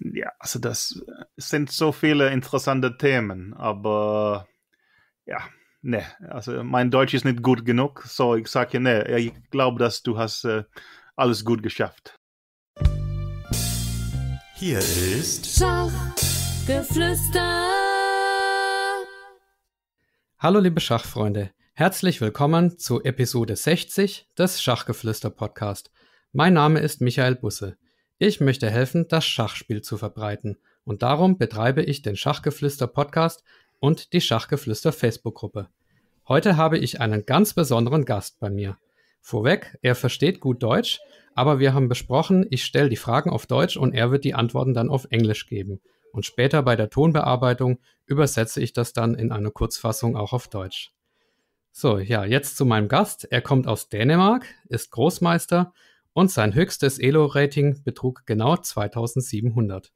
ja, also das äh, sind so viele interessante Themen, aber ja, ne, also mein Deutsch ist nicht gut genug, so ich sage ne, ich glaube, dass du hast äh, alles gut geschafft. Hier ist Schachgeflüster. Hallo liebe Schachfreunde, herzlich willkommen zu Episode 60 des Schachgeflüster Podcast. Mein Name ist Michael Busse. Ich möchte helfen, das Schachspiel zu verbreiten und darum betreibe ich den Schachgeflüster Podcast und die Schachgeflüster Facebook-Gruppe. Heute habe ich einen ganz besonderen Gast bei mir. Vorweg, er versteht gut Deutsch, aber wir haben besprochen, ich stelle die Fragen auf Deutsch und er wird die Antworten dann auf Englisch geben. Und später bei der Tonbearbeitung übersetze ich das dann in eine Kurzfassung auch auf Deutsch. So, ja, jetzt zu meinem Gast. Er kommt aus Dänemark, ist Großmeister und sein höchstes Elo-Rating betrug genau 2700.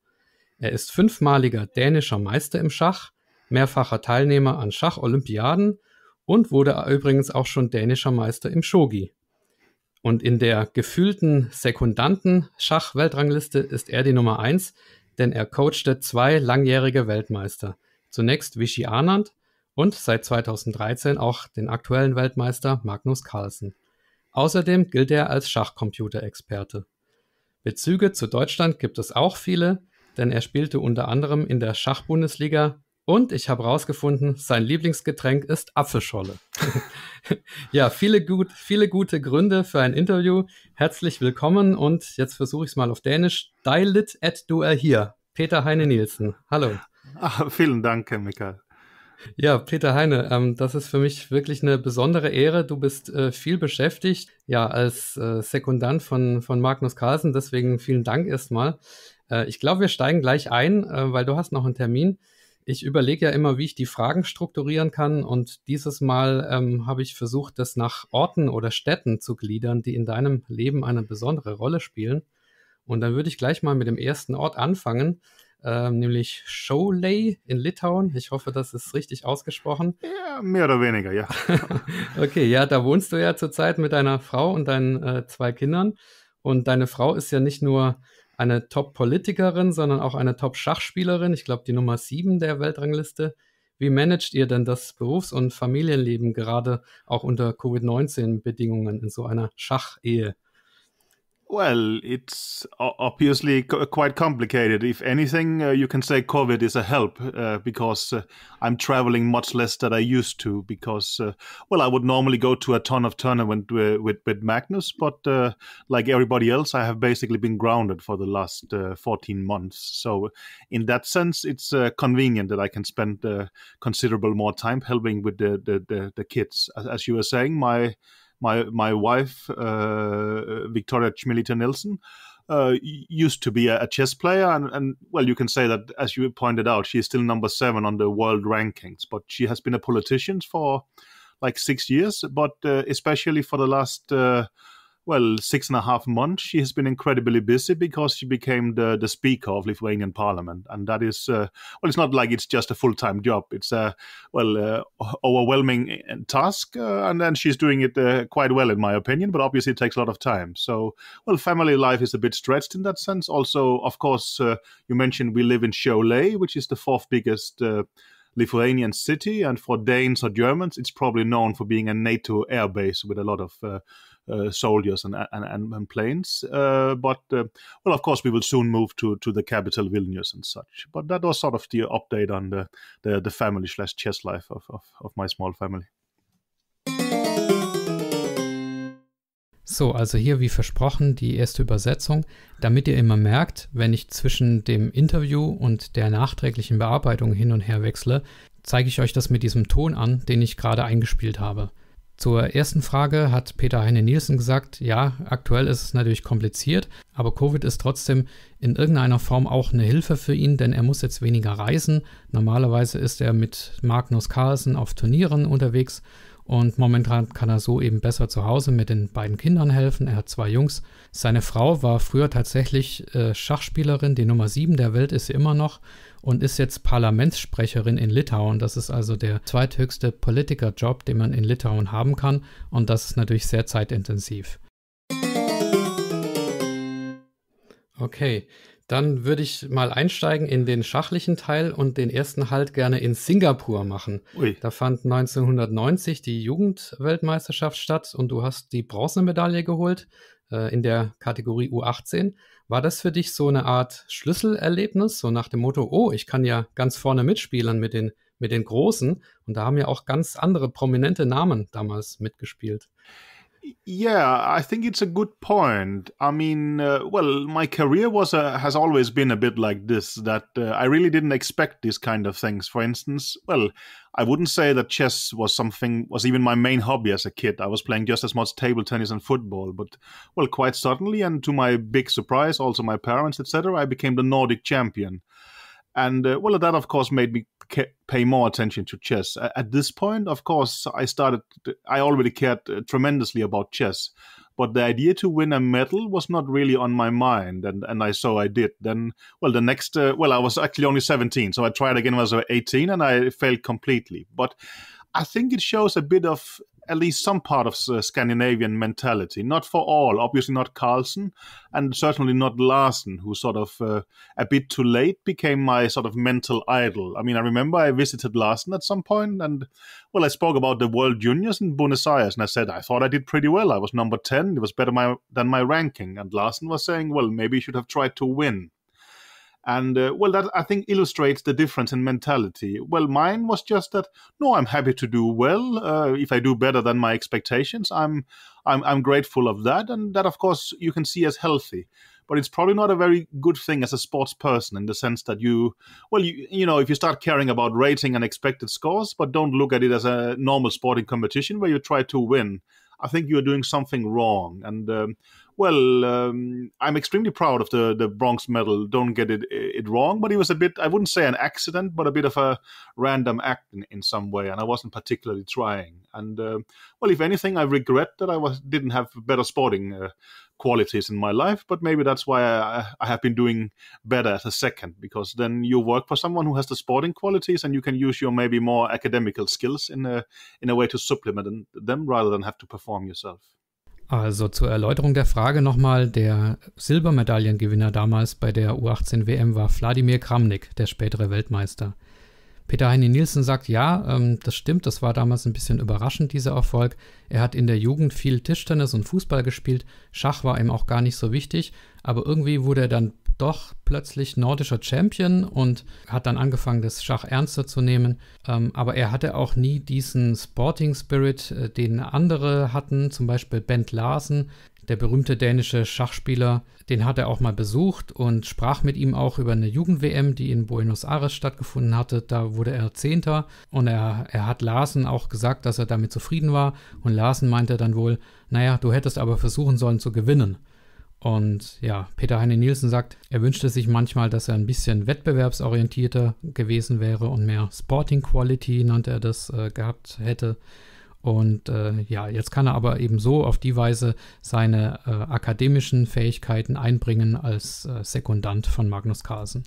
Er ist fünfmaliger dänischer Meister im Schach, mehrfacher Teilnehmer an Schacholympiaden und wurde übrigens auch schon dänischer Meister im Shogi. Und in der gefühlten Sekundanten-Schach-Weltrangliste ist er die Nummer 1, denn er coachte zwei langjährige Weltmeister. Zunächst Vichy Arnand und seit 2013 auch den aktuellen Weltmeister Magnus Carlsen. Außerdem gilt er als Schachcomputerexperte. Bezüge zu Deutschland gibt es auch viele, denn er spielte unter anderem in der Schachbundesliga und ich habe herausgefunden, sein Lieblingsgetränk ist Apfelscholle. ja, viele, gut, viele gute Gründe für ein Interview. Herzlich willkommen und jetzt versuche ich es mal auf Dänisch. Deilit et du er hier. Peter Heine Nielsen. Hallo. Ach, vielen Dank, Herr Mikael. Ja, Peter Heine, ähm, das ist für mich wirklich eine besondere Ehre. Du bist äh, viel beschäftigt, ja, als äh, Sekundant von, von Magnus Carlsen. Deswegen vielen Dank erstmal. Äh, ich glaube, wir steigen gleich ein, äh, weil du hast noch einen Termin. Ich überlege ja immer, wie ich die Fragen strukturieren kann. Und dieses Mal ähm, habe ich versucht, das nach Orten oder Städten zu gliedern, die in deinem Leben eine besondere Rolle spielen. Und dann würde ich gleich mal mit dem ersten Ort anfangen. Ähm, nämlich Shoulay in Litauen. Ich hoffe, das ist richtig ausgesprochen. Ja, mehr oder weniger, ja. okay, ja, da wohnst du ja zurzeit mit deiner Frau und deinen äh, zwei Kindern. Und deine Frau ist ja nicht nur eine Top-Politikerin, sondern auch eine Top-Schachspielerin. Ich glaube, die Nummer sieben der Weltrangliste. Wie managt ihr denn das Berufs- und Familienleben gerade auch unter Covid-19-Bedingungen in so einer Schachehe? Well, it's obviously quite complicated. If anything, uh, you can say COVID is a help uh, because uh, I'm traveling much less than I used to. Because, uh, well, I would normally go to a ton of tournament with with Magnus, but uh, like everybody else, I have basically been grounded for the last uh, 14 months. So, in that sense, it's convenient that I can spend considerable more time helping with the the, the, the kids. as you were saying, my my my wife uh, Victoria Chmilita Nelson uh, used to be a, chess player, and, and well, you can say that as you pointed out, she is still number seven on the world rankings. But she has been a politician for like six years, but uh, especially for the last well, six and a half months, she has been incredibly busy because she became the, the Speaker of Lithuanian Parliament. And that is, uh, well, it's not like it's just a full time job. It's a, well, uh, overwhelming uh, task. Uh, and then she's doing it uh, quite well, in my opinion, but obviously it takes a lot of time. So, well, family life is a bit stretched in that sense. Also, of course, uh, you mentioned we live in Cholet, which is the fourth biggest. Lithuanian city, and for Danes or Germans, it's probably known for being a NATO air base with a lot of Uh, soldiers and, and, and, and planes. Uh, but, uh, well, of course, we will soon move to, to the capital, Vilnius, and such. But that was sort of the update on the, the, the family slash chess life of, of, of my small family. So, also hier wie versprochen die erste Übersetzung, damit ihr immer merkt, wenn ich zwischen dem Interview und der nachträglichen Bearbeitung hin und her wechsle, zeige ich euch das mit diesem Ton an, den ich gerade eingespielt habe. Zur ersten Frage hat Peter Heine Nielsen gesagt, ja, aktuell ist es natürlich kompliziert, aber Covid ist trotzdem in irgendeiner Form auch eine Hilfe für ihn, denn er muss jetzt weniger reisen. Normalerweise ist er mit Magnus Carlsen auf Turnieren unterwegs und momentan kann er so eben besser zu Hause mit den beiden Kindern helfen. Er hat zwei Jungs. Seine Frau war früher tatsächlich äh, Schachspielerin, die Nummer 7 der Welt ist sie immer noch und ist jetzt Parlamentssprecherin in Litauen. Das ist also der zweithöchste Politikerjob, den man in Litauen haben kann und das ist natürlich sehr zeitintensiv. Okay, dann würde ich mal einsteigen in den schachlichen Teil und den ersten Halt gerne in Singapur machen. Ui. Da fand 1990 die Jugendweltmeisterschaft statt und du hast die Bronzemedaille geholt. Äh, in der Kategorie U18. War das für dich so eine Art Schlüsselerlebnis, so nach dem Motto, oh, ich kann ja ganz vorne mitspielen mit den, mit den Großen? Und da haben ja auch ganz andere prominente Namen damals mitgespielt. Yeah, I think it's a good point. I mean, uh, well, my career was a, uh, has always been a bit like this that uh, I really didn't expect these kind of things. For instance, well, I wouldn't say that chess was something was even my main hobby as a kid. I was playing just as much table tennis and football, but well, quite suddenly and to my big surprise, also my parents, etc., I became the Nordic champion. And uh, well, that of course made me pay more attention to chess. At this point, of course, I started. I already cared uh, tremendously about chess, but the idea to win a medal was not really on my mind, and and I so I did. Then, well, the next, uh, well, I was actually only seventeen, so I tried again when I was eighteen, and I failed completely. But I think it shows a bit of at least some part of uh, Scandinavian mentality. Not for all, obviously not Carlson, and certainly not Larsen, who sort of uh, a bit too late became my sort of mental idol. I mean, I remember I visited Larsen at some point, and well, I spoke about the World Juniors in Buenos Aires, and I said I thought I did pretty well. I was number ten; it was better my, than my ranking. And Larsen was saying, "Well, maybe you should have tried to win." And uh, well, that I think illustrates the difference in mentality. Well, mine was just that no, I'm happy to do well. Uh, if I do better than my expectations, I'm, I'm I'm grateful of that, and that of course you can see as healthy but it's probably not a very good thing as a sports person in the sense that you well you, you know if you start caring about rating and expected scores but don't look at it as a normal sporting competition where you try to win i think you're doing something wrong and um, well, um, I'm extremely proud of the, the Bronx medal. Don't get it, it wrong, but it was a bit, I wouldn't say an accident, but a bit of a random act in, in some way, and I wasn't particularly trying. And uh, well, if anything, I regret that I was didn't have better sporting uh, qualities in my life, but maybe that's why I, I, have been doing better as a second, because then you work for someone who has the sporting qualities and you can use your maybe more academical skills in a, in a way to supplement them rather than have to perform yourself. Also zur Erläuterung der Frage nochmal, der Silbermedaillengewinner damals bei der U18 WM war Wladimir Kramnik, der spätere Weltmeister. Peter Heini Nielsen sagt, ja, ähm, das stimmt, das war damals ein bisschen überraschend, dieser Erfolg. Er hat in der Jugend viel Tischtennis und Fußball gespielt, Schach war ihm auch gar nicht so wichtig, aber irgendwie wurde er dann doch plötzlich nordischer Champion und hat dann angefangen, das Schach ernster zu nehmen. Ähm, aber er hatte auch nie diesen Sporting Spirit, äh, den andere hatten, zum Beispiel Bent Larsen, der berühmte dänische Schachspieler. Den hat er auch mal besucht und sprach mit ihm auch über eine Jugend-WM, die in Buenos Aires stattgefunden hatte. Da wurde er Zehnter und er, er hat Larsen auch gesagt, dass er damit zufrieden war. Und Larsen meinte dann wohl, naja, du hättest aber versuchen sollen zu gewinnen. Und ja, Peter Heine Nielsen sagt, er wünschte sich manchmal, dass er ein bisschen wettbewerbsorientierter gewesen wäre und mehr Sporting Quality, nannte er das, äh, gehabt hätte. Und äh, ja, jetzt kann er aber eben so auf die Weise seine äh, akademischen Fähigkeiten einbringen als äh, Sekundant von Magnus Carlsen.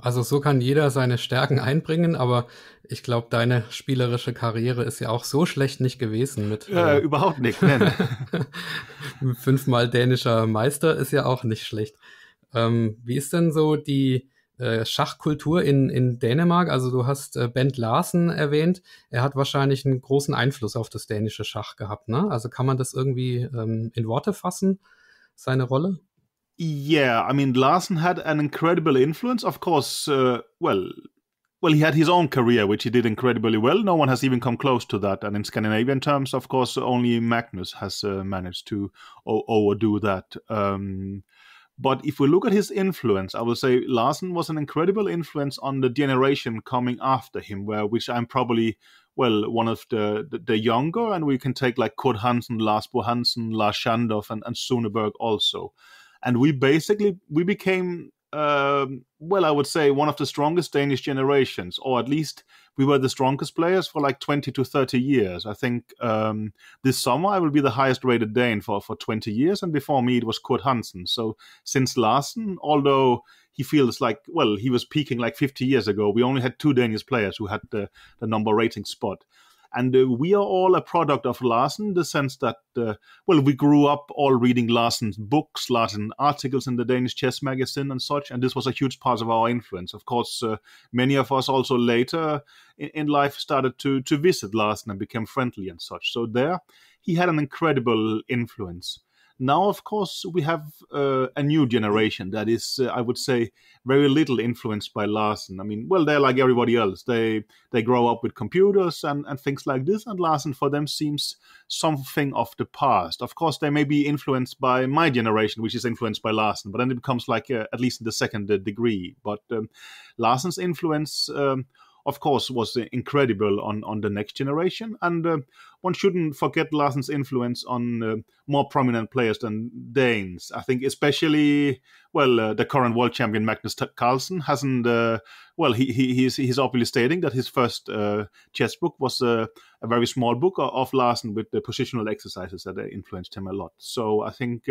Also so kann jeder seine Stärken einbringen, aber ich glaube, deine spielerische Karriere ist ja auch so schlecht nicht gewesen mit. Äh, äh, überhaupt nicht. Nein. fünfmal dänischer Meister ist ja auch nicht schlecht. Ähm, wie ist denn so die äh, Schachkultur in, in Dänemark? Also du hast äh, Bent Larsen erwähnt. Er hat wahrscheinlich einen großen Einfluss auf das dänische Schach gehabt. Ne? Also kann man das irgendwie ähm, in Worte fassen, seine Rolle? Yeah, I mean Larson had an incredible influence. Of course, uh, well, well, he had his own career, which he did incredibly well. No one has even come close to that. And in Scandinavian terms, of course, only Magnus has uh, managed to o- overdo that. Um, but if we look at his influence, I would say Larsen was an incredible influence on the generation coming after him, where which I'm probably well one of the the, the younger, and we can take like Kurt Hansen, Lars Bo Hansen, Lars Shandorf, and, and also and we basically we became um, well, I would say one of the strongest Danish generations, or at least we were the strongest players for like 20 to 30 years. I think um, this summer I will be the highest rated Dane for, for 20 years, and before me it was Kurt Hansen. So since Larsen, although he feels like, well, he was peaking like 50 years ago, we only had two Danish players who had the, the number rating spot. And uh, we are all a product of Larsen in the sense that, uh, well, we grew up all reading Larsen's books, Larsen articles in the Danish chess magazine and such. And this was a huge part of our influence. Of course, uh, many of us also later in, in life started to, to visit Larsen and became friendly and such. So there, he had an incredible influence. Now, of course, we have uh, a new generation that is, uh, I would say, very little influenced by Larsen. I mean, well, they're like everybody else. They they grow up with computers and, and things like this, and Larsen for them seems something of the past. Of course, they may be influenced by my generation, which is influenced by Larsen, but then it becomes like uh, at least in the second degree. But um, Larsen's influence. Um, of course, was uh, incredible on, on the next generation. And uh, one shouldn't forget Larsen's influence on uh, more prominent players than Danes. I think, especially, well, uh, the current world champion Magnus Carlsen hasn't. Uh, well, he, he he's he's obviously stating that his first uh, chess book was uh, a, very small book of Larsen with the positional exercises that uh, influenced him a lot. So I think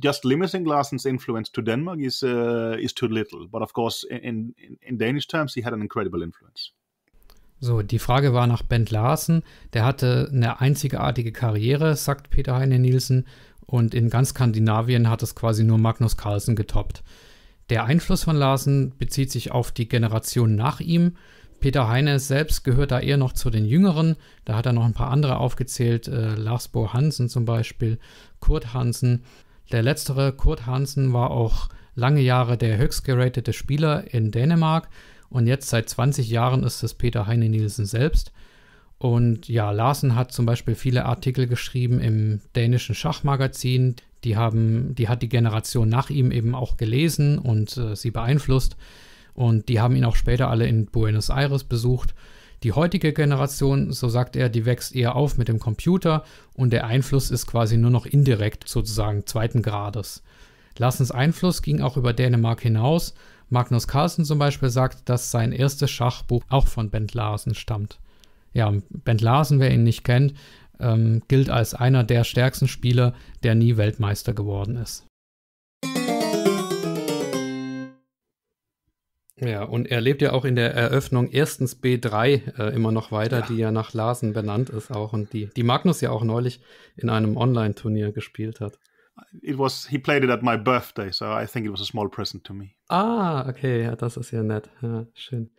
just limiting Larsen's influence to Denmark is is too little. But of course, in, in in Danish terms, he had an incredible influence. So, die Frage war nach Bent Larsen. Der hatte eine einzigartige Karriere, sagt Peter Heine Nielsen. Und in ganz Skandinavien hat es quasi nur Magnus Carlsen getoppt. Der Einfluss von Larsen bezieht sich auf die Generation nach ihm. Peter Heine selbst gehört da eher noch zu den Jüngeren. Da hat er noch ein paar andere aufgezählt. Äh, Lars Bo Hansen zum Beispiel, Kurt Hansen. Der letztere, Kurt Hansen, war auch lange Jahre der höchst geratete Spieler in Dänemark und jetzt seit 20 Jahren ist es Peter Heine Nielsen selbst. Und ja, Larsen hat zum Beispiel viele Artikel geschrieben im dänischen Schachmagazin. Die, haben, die hat die Generation nach ihm eben auch gelesen und äh, sie beeinflusst. Und die haben ihn auch später alle in Buenos Aires besucht. Die heutige Generation, so sagt er, die wächst eher auf mit dem Computer und der Einfluss ist quasi nur noch indirekt, sozusagen zweiten Grades. Larsens Einfluss ging auch über Dänemark hinaus Magnus Carlsen zum Beispiel sagt, dass sein erstes Schachbuch auch von Bent Larsen stammt. Ja, Bent Larsen, wer ihn nicht kennt, ähm, gilt als einer der stärksten Spieler, der nie Weltmeister geworden ist. Ja, und er lebt ja auch in der Eröffnung erstens B3 äh, immer noch weiter, ja. die ja nach Larsen benannt ist auch und die, die Magnus ja auch neulich in einem Online-Turnier gespielt hat it was he played it at my birthday, so I think it was a small present to me. Ah, okay, ja, das ist ja nett. Ja, schön.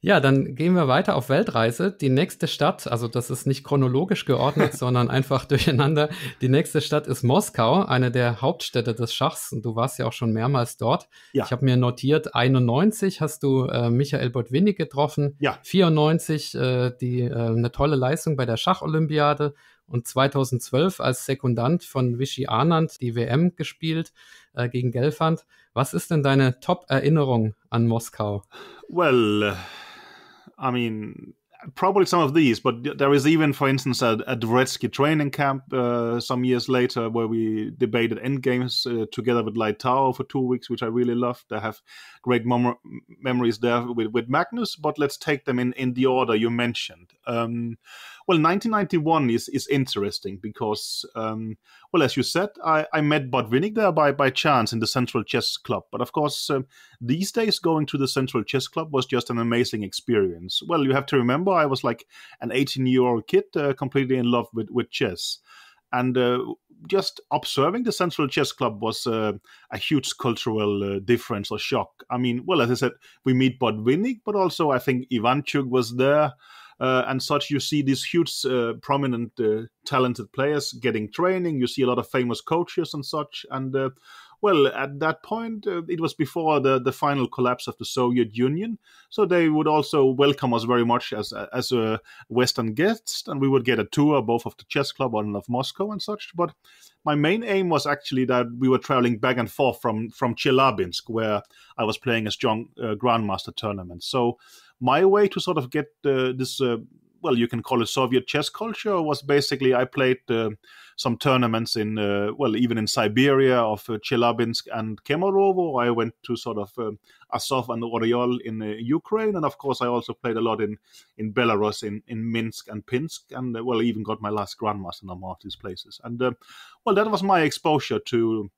Ja, dann gehen wir weiter auf Weltreise. Die nächste Stadt, also das ist nicht chronologisch geordnet, sondern einfach durcheinander. Die nächste Stadt ist Moskau, eine der Hauptstädte des Schachs. Und du warst ja auch schon mehrmals dort. Ja. Ich habe mir notiert, 91 hast du äh, Michael Botwinnik getroffen. Ja. 94 äh, die, äh, eine tolle Leistung bei der Schacholympiade und 2012 als Sekundant von Vichy Arnand die WM gespielt äh, gegen Gelfand. Was ist denn deine Top-Erinnerung an Moskau? Well, I mean, probably some of these, but there is even, for instance, a, a Dvoretsky training camp uh, some years later where we debated endgames uh, together with Light Tower for two weeks, which I really loved. I have great mem memories there with, with Magnus, but let's take them in, in the order you mentioned. Um, Well, 1991 is is interesting because, um, well, as you said, I, I met Bud Winnick there by by chance in the Central Chess Club. But of course, um, these days going to the Central Chess Club was just an amazing experience. Well, you have to remember I was like an 18 year old kid, uh, completely in love with with chess and uh, just observing the Central Chess Club was uh, a huge cultural uh, difference or shock. I mean, well, as I said, we meet Bud Winnick, but also I think Ivanchuk was there uh, and such. You see these huge, uh, prominent, uh, talented players getting training. You see a lot of famous coaches and such. And uh, well, at that point, uh, it was before the, the final collapse of the Soviet Union, so they would also welcome us very much as as a Western guest, and we would get a tour both of the chess club and of Moscow and such. But my main aim was actually that we were traveling back and forth from from Chelyabinsk, where I was playing a strong uh, Grandmaster tournament. So my way to sort of get uh, this uh, well, you can call it Soviet chess culture, was basically I played uh, some tournaments in, uh, well, even in Siberia of uh, Chelyabinsk and Kemerovo. I went to sort of uh, Asov and Oryol in Ukraine. And of course, I also played a lot in, in Belarus, in, in Minsk and Pinsk. And, well, even got my last grandmaster in all of these places. And, well, that was my exposure to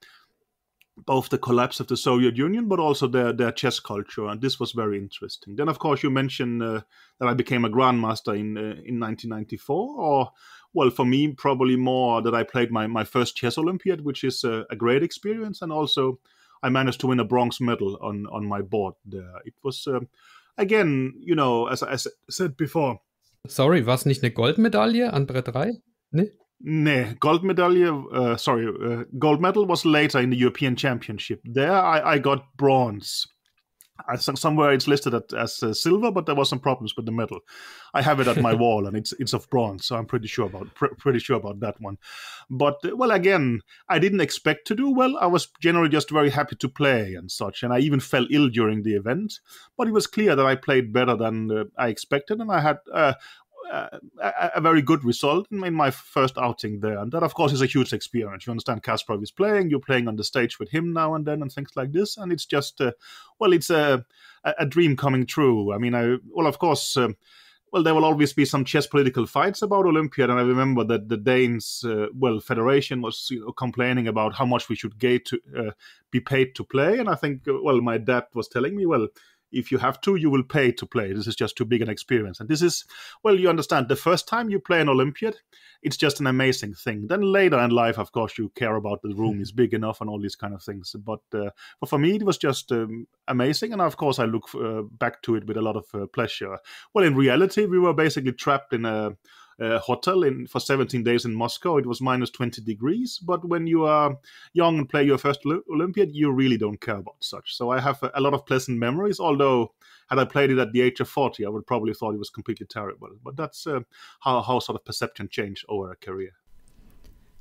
both the collapse of the Soviet Union, but also their their chess culture, and this was very interesting. Then, of course, you mentioned uh, that I became a grandmaster in uh, in 1994, or well, for me, probably more that I played my my first chess Olympiad, which is a, uh, a great experience, and also I managed to win a bronze medal on on my board. There, it was um, again, you know, as, I said before. Sorry, was nicht eine Goldmedaille an Brett 3? Nee? Nee, gold medal. Uh, sorry, uh, gold medal was later in the European Championship. There, I, I got bronze. I, somewhere it's listed at, as uh, silver, but there was some problems with the medal. I have it at my wall, and it's it's of bronze, so I'm pretty sure about pr- pretty sure about that one. But uh, well, again, I didn't expect to do well. I was generally just very happy to play and such, and I even fell ill during the event. But it was clear that I played better than uh, I expected, and I had uh, a, very good result in my first outing there. And that, of course, is a huge experience. You understand Kasparov is playing, you're playing on the stage with him now and then, and things like this. And it's just, uh, well, it's a, a dream coming true. I mean, I, well, of course. Um, well, there will always be some chess political fights about Olympiad, and I remember that the Danes, uh, well, federation was you know, complaining about how much we should to, uh, be paid to play, and I think, uh, well, my dad was telling me, well, if you have to, you will pay to play. This is just too big an experience. And this is, well, you understand, the first time you play an Olympiad, it's just an amazing thing. Then later in life, of course, you care about the room hmm. is big enough and all these kind of things. But, uh, for me, it was just um, amazing. And of course, I look uh, back to it with a lot of uh, pleasure. Well, in reality, we were basically trapped in a hotel in for 17 days in Moscow. It was minus 20 degrees, but when you are young and play your first Olympiad, you really don't care about such. So I have a lot of pleasant memories. Although had I played it at the age of 40, I would probably thought it was completely terrible. But that's uh, how how sort of perception changed over a career.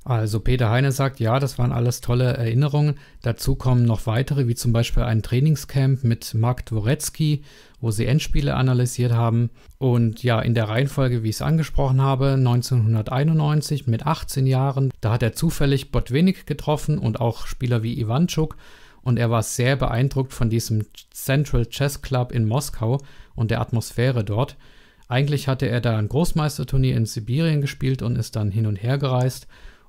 Also Peter Heine sagt, ja, das waren alles tolle Erinnerungen. Dazu kommen noch weitere, wie zum Beispiel ein Trainingscamp mit Mark Dworetzky, wo sie Endspiele analysiert haben. Und ja, in der Reihenfolge, wie ich es angesprochen habe, 1991 mit 18 Jahren, da hat er zufällig Botwinnik getroffen und auch Spieler wie Ivanchuk. Und er war sehr beeindruckt von diesem Central Chess Club in Moskau und der Atmosphäre dort. Eigentlich hatte er da ein Großmeisterturnier in Sibirien gespielt und ist dann hin und her gereist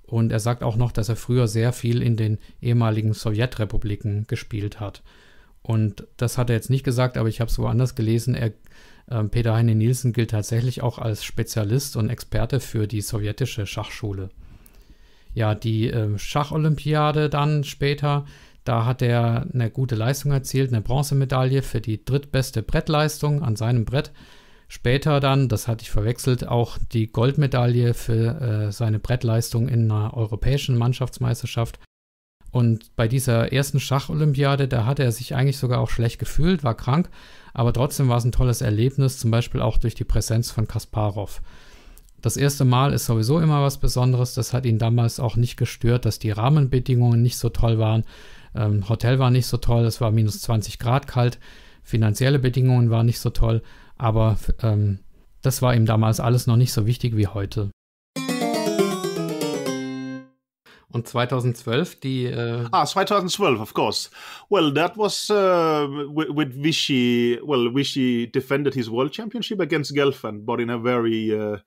und er sagt auch noch, dass er früher sehr viel in den ehemaligen Sowjetrepubliken gespielt hat. Und das hat er jetzt nicht gesagt, aber ich habe es woanders gelesen. Er, äh, Peter Heine Nielsen gilt tatsächlich auch als Spezialist und Experte für die sowjetische Schachschule. Ja, die äh, Schacholympiade dann später, da hat er eine gute Leistung erzielt, eine Bronzemedaille für die drittbeste Brettleistung an seinem Brett Später dann, das hatte ich verwechselt, auch die Goldmedaille für äh, seine Brettleistung in einer europäischen Mannschaftsmeisterschaft. Und bei dieser ersten Schacholympiade, da hatte er sich eigentlich sogar auch schlecht gefühlt, war krank, aber trotzdem war es ein tolles Erlebnis, zum Beispiel auch durch die Präsenz von Kasparov. Das erste Mal ist sowieso immer was Besonderes, das hat ihn damals auch nicht gestört, dass die Rahmenbedingungen nicht so toll waren. Ähm, Hotel war nicht so toll, es war minus 20 Grad kalt, finanzielle Bedingungen waren nicht so toll, aber ähm, das war ihm damals alles noch nicht so wichtig wie heute. Und 2012 die. Äh ah, 2012, of course. Well, that was uh, with, with Vichy. Well, Vichy defended his world championship against Gelfand, but in a very uh,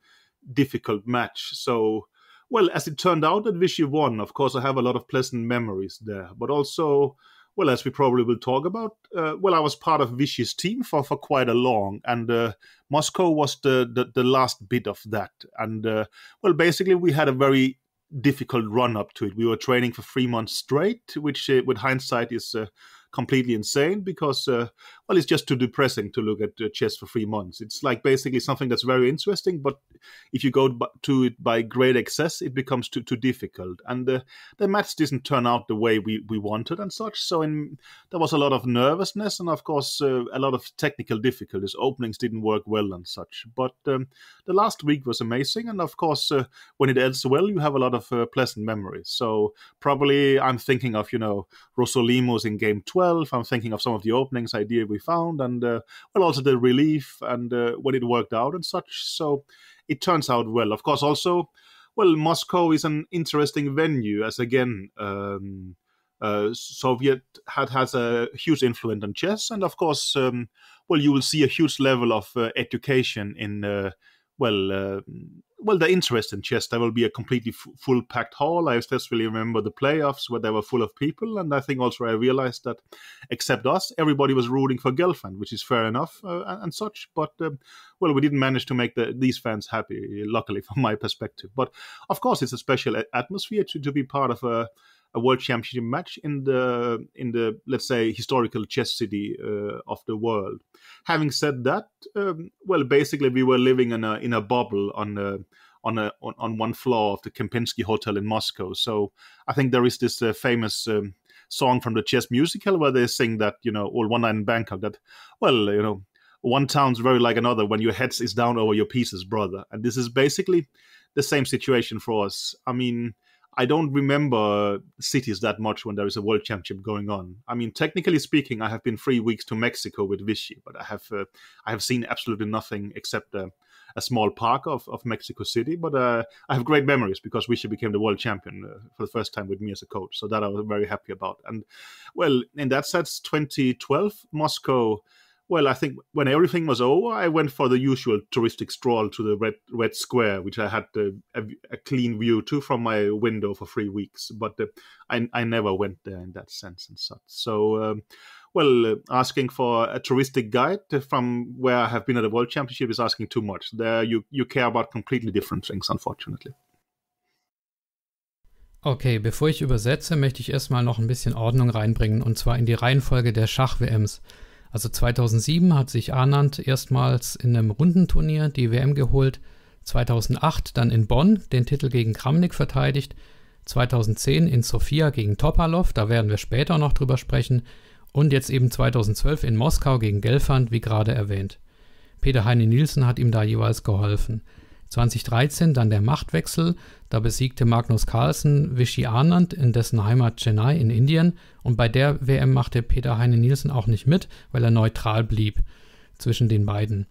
difficult match. So, well, as it turned out, that Vichy won. Of course, I have a lot of pleasant memories there, but also well, as we probably will talk about, uh, well, I was part of Vichy's team for, for quite a long, and uh, Moscow was the, the, the, last bit of that. And uh, well, basically, we had a very difficult run up to it. We were training for three months straight, which, uh, with hindsight, is uh, completely insane because uh, well, it's just too depressing to look at uh, chess for three months. It's like basically something that's very interesting, but if you go to it by great excess, it becomes too, too difficult. And uh, the match didn't turn out the way we, we wanted and such. So in, there was a lot of nervousness and, of course, uh, a lot of technical difficulties. Openings didn't work well and such. But um, the last week was amazing. And, of course, uh, when it ends well, you have a lot of uh, pleasant memories. So probably I'm thinking of, you know, Rosolimos in game 12. I'm thinking of some of the openings I did with found, and uh, well, also the relief and uh, when it worked out and such. So it turns out well. Of course, also, well, Moscow is an interesting venue as again. Um, uh, Soviet had has a huge influence on chess, and of course, um, well, you will see a huge level of uh, education in uh, well uh, well, the interest in chess. There will be a completely f- full packed hall. I especially remember the playoffs where they were full of people. And I think also I realized that, except us, everybody was rooting for Gelfand, which is fair enough uh, and, and, such. But, um, well, we didn't manage to make the, these fans happy, luckily, from my perspective. But of course, it's a special atmosphere to, to be part of a a world championship match in the in the let's say historical chess city uh, of the world. Having said that, um, well, basically we were living in a in a bubble on uh, a, on a on, one floor of the Kempinski Hotel in Moscow. So I think there is this uh, famous. Um, song from the chess musical where they sing that you know all one night in bangkok that well you know one town's very like another when your head is down over your pieces brother and this is basically the same situation for us i mean I don't remember cities that much when there is a world championship going on. I mean, technically speaking, I have been three weeks to Mexico with Vichy, but I have uh, I have seen absolutely nothing except uh, a small park of, of Mexico City. But uh, I have great memories because Vichy became the world champion uh, for the first time with me as a coach, so that I was very happy about. And well, in that sense, 2012 Moscow well, I think when everything was over, I went for the usual touristic stroll to the Red, Red Square, which I had uh, a, a, clean view to from my window for three weeks. But uh, I, I, never went there in that sense and such. So, um, well, uh, asking for a touristic guide from where I have been at the World Championship is asking too much. There, you, you care about completely different things, unfortunately. Okay, bevor ich übersetze, möchte ich erstmal noch ein bisschen Ordnung reinbringen, und zwar in die Reihenfolge der Schach-WMs. Also 2007 hat sich Arnand erstmals in einem Rundenturnier die WM geholt, 2008 dann in Bonn den Titel gegen Kramnik verteidigt, 2010 in Sofia gegen Topalov, da werden wir später noch drüber sprechen, und jetzt eben 2012 in Moskau gegen Gelfand, wie gerade erwähnt. Peter Heine Nielsen hat ihm da jeweils geholfen. 2013 dann der Machtwechsel, da besiegte Magnus Carlsen Vichy Arnand in dessen Heimat Chennai in Indien und bei der WM machte Peter Heine Nielsen auch nicht mit, weil er neutral blieb zwischen den beiden.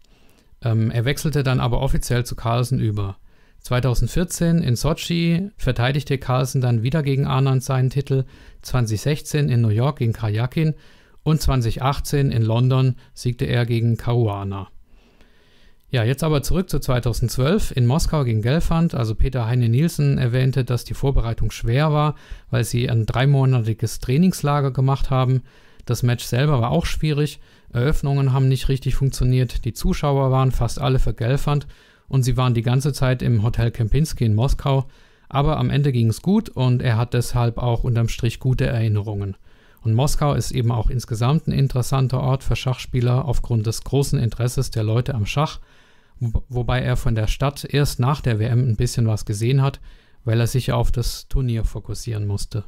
Ähm, er wechselte dann aber offiziell zu Carlsen über. 2014 in Sochi verteidigte Carlsen dann wieder gegen Arnand seinen Titel, 2016 in New York gegen Kajakin und 2018 in London siegte er gegen Caruana. Ja, jetzt aber zurück zu 2012 in Moskau gegen Gelfand. Also Peter Heine Nielsen erwähnte, dass die Vorbereitung schwer war, weil sie ein dreimonatiges Trainingslager gemacht haben. Das Match selber war auch schwierig. Eröffnungen haben nicht richtig funktioniert. Die Zuschauer waren fast alle für Gelfand und sie waren die ganze Zeit im Hotel Kempinski in Moskau. Aber am Ende ging es gut und er hat deshalb auch unterm Strich gute Erinnerungen. Und Moskau ist eben auch insgesamt ein interessanter Ort für Schachspieler aufgrund des großen Interesses der Leute am Schach wobei er von der Stadt erst nach der WM ein bisschen was gesehen hat, weil er sich auf das Turnier fokussieren musste.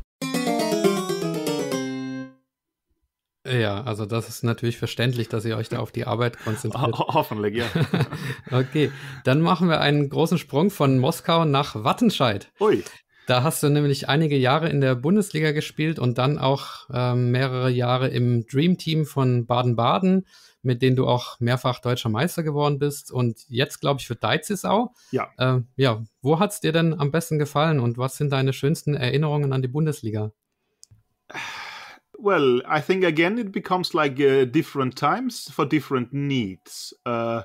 Ja, also das ist natürlich verständlich, dass ihr euch da auf die Arbeit konzentriert. Ho hoffentlich, ja. okay, dann machen wir einen großen Sprung von Moskau nach Wattenscheid. Ui. Da hast du nämlich einige Jahre in der Bundesliga gespielt und dann auch äh, mehrere Jahre im Dream Team von Baden-Baden mit denen du auch mehrfach deutscher Meister geworden bist und jetzt, glaube ich, für Deizisau. Ja. Äh, ja, wo hat es dir denn am besten gefallen und was sind deine schönsten Erinnerungen an die Bundesliga? Well, I think again it becomes like uh, different times for different needs. Uh,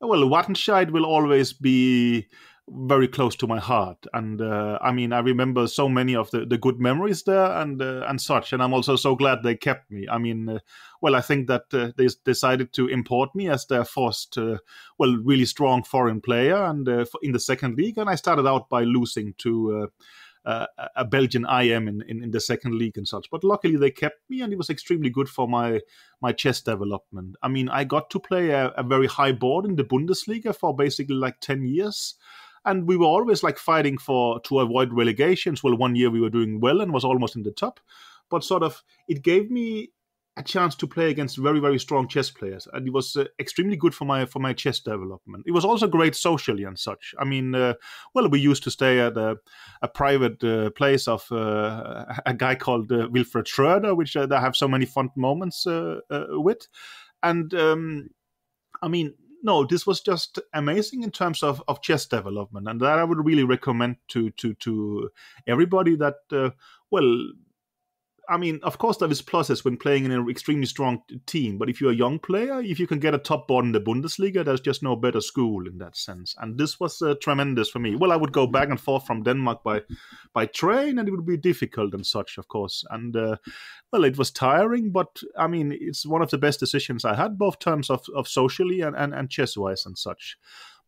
well, Wattenscheid will always be very close to my heart and uh, i mean i remember so many of the, the good memories there and uh, and such and i'm also so glad they kept me i mean uh, well i think that uh, they decided to import me as their first uh, well really strong foreign player and uh, in the second league and i started out by losing to a Belgian IM in, in, in, the second league and such, but luckily they kept me, and it was extremely good for my my chess development. I mean, I got to play a, a very high board in the Bundesliga for basically like ten years, and we were always like fighting for to avoid relegations. Well, one year we were doing well and was almost in the top, but sort of it gave me a chance to play against very very strong chess players, and it was uh, extremely good for my for my chess development. It was also great socially and such. I mean, uh, well, we used to stay at a, a private uh, place of uh, a guy called uh, Wilfred Schroeder, which uh, I have so many fun moments with, and um, I mean no, this was just amazing in terms of, of chess development, and that I would really recommend to to to everybody that uh, well I mean, of course, there is pluses when playing in an extremely strong team. But if you're a young player, if you can get a top board in the Bundesliga, there's just no better school in that sense. And this was uh, tremendous for me. Well, I would go back and forth from Denmark by by train, and it would be difficult and such, of course. And uh, well, it was tiring, but I mean, it's one of the best decisions I had, both terms of, of socially and and, and chess wise and such.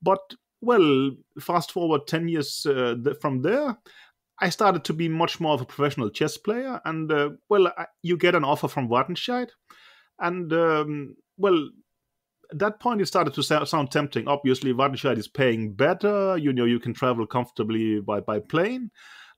But well, fast forward ten years uh, from there I started to be much more of a professional chess player, and uh, well, I, you get an offer from Wattenscheid, and um, well, at that point it started to sound tempting. Obviously, Wattenscheid is paying better. You know, you can travel comfortably by by plane,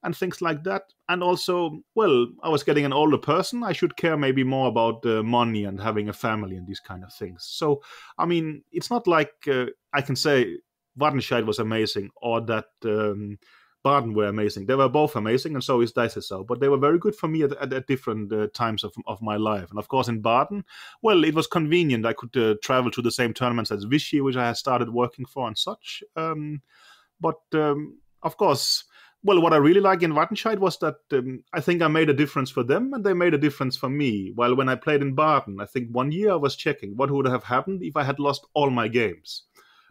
and things like that. And also, well, I was getting an older person. I should care maybe more about uh, money and having a family and these kind of things. So, I mean, it's not like uh, I can say Wattenscheid was amazing or that. Um, Barton were amazing. They were both amazing, and so is Daiseso. But they were very good for me at, at, at different uh, times of, of my life. And of course, in Baden, well, it was convenient. I could uh, travel to the same tournaments as Vichy, which I had started working for and such. Um, but um, of course, well, what I really like in Wattenscheid was that um, I think I made a difference for them, and they made a difference for me. While when I played in Baden, I think one year I was checking what would have happened if I had lost all my games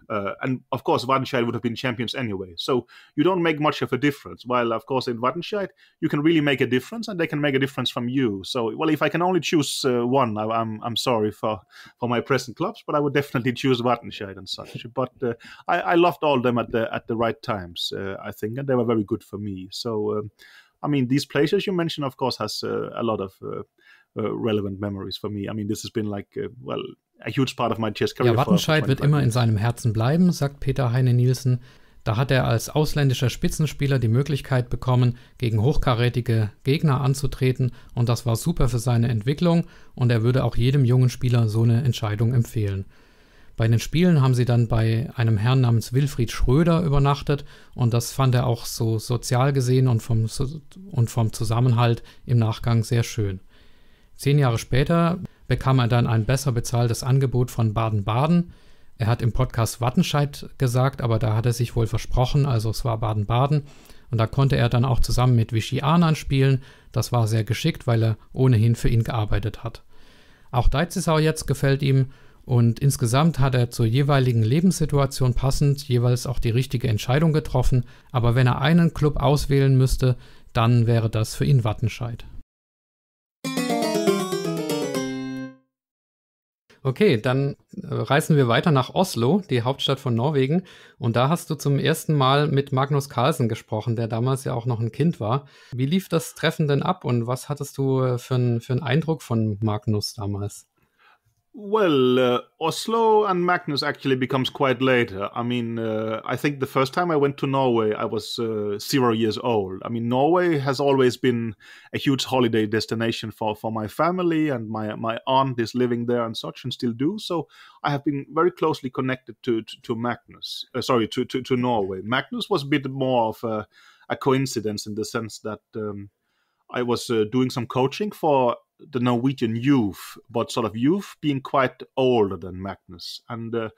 uh, and of course, Wattenscheid would have been champions anyway. So you don't make much of a difference. While, of course, in Wattenscheid, you can really make a difference and they can make a difference from you. So, well, if I can only choose uh, one, I, am I'm, I'm sorry for, for my present clubs, but I would definitely choose Wattenscheid and such. But uh, I, I loved all them at the, at the right times, uh, I think, and they were very good for me. So, um, I mean, these places you mentioned, of course, has uh, a lot of. Uh, uh, relevant memories for me. I mean, this has been like, uh, well, a huge part of my Tiers career. Ja, Wattenscheid wird immer in seinem Herzen bleiben, sagt Peter Heine Nielsen. Da hat er als ausländischer Spitzenspieler die Möglichkeit bekommen, gegen hochkarätige Gegner anzutreten und das war super für seine Entwicklung und er würde auch jedem jungen Spieler so eine Entscheidung empfehlen. Bei den Spielen haben sie dann bei einem Herrn namens Wilfried Schröder übernachtet und das fand er auch so sozial gesehen und vom, und vom Zusammenhalt im Nachgang sehr schön. Zehn Jahre später bekam er dann ein besser bezahltes Angebot von Baden-Baden. Er hat im Podcast Wattenscheid gesagt, aber da hat er sich wohl versprochen, also es war Baden-Baden. Und da konnte er dann auch zusammen mit Vichy Arnan spielen. Das war sehr geschickt, weil er ohnehin für ihn gearbeitet hat. Auch Deizisau jetzt gefällt ihm und insgesamt hat er zur jeweiligen Lebenssituation passend jeweils auch die richtige Entscheidung getroffen. Aber wenn er einen Club auswählen müsste, dann wäre das für ihn Wattenscheid. Okay, dann äh, reisen wir weiter nach Oslo, die Hauptstadt von Norwegen. Und da hast du zum ersten Mal mit Magnus Carlsen gesprochen, der damals ja auch noch ein Kind war. Wie lief das Treffen denn ab und was hattest du äh, für, ein, für einen Eindruck von Magnus damals? Well, uh, Oslo and Magnus actually becomes quite late. I mean, uh, I think the first time I went to Norway, I was uh, zero years old. I mean, Norway has always been a huge holiday destination for, for my family, and my, my aunt is living there and such, and still do. So I have been very closely connected to to, to Magnus. Uh, sorry, to, to to Norway. Magnus was a bit more of a, a coincidence in the sense that. Um, I was uh, doing some coaching for the Norwegian youth, but sort of youth being quite older than Magnus. And uh,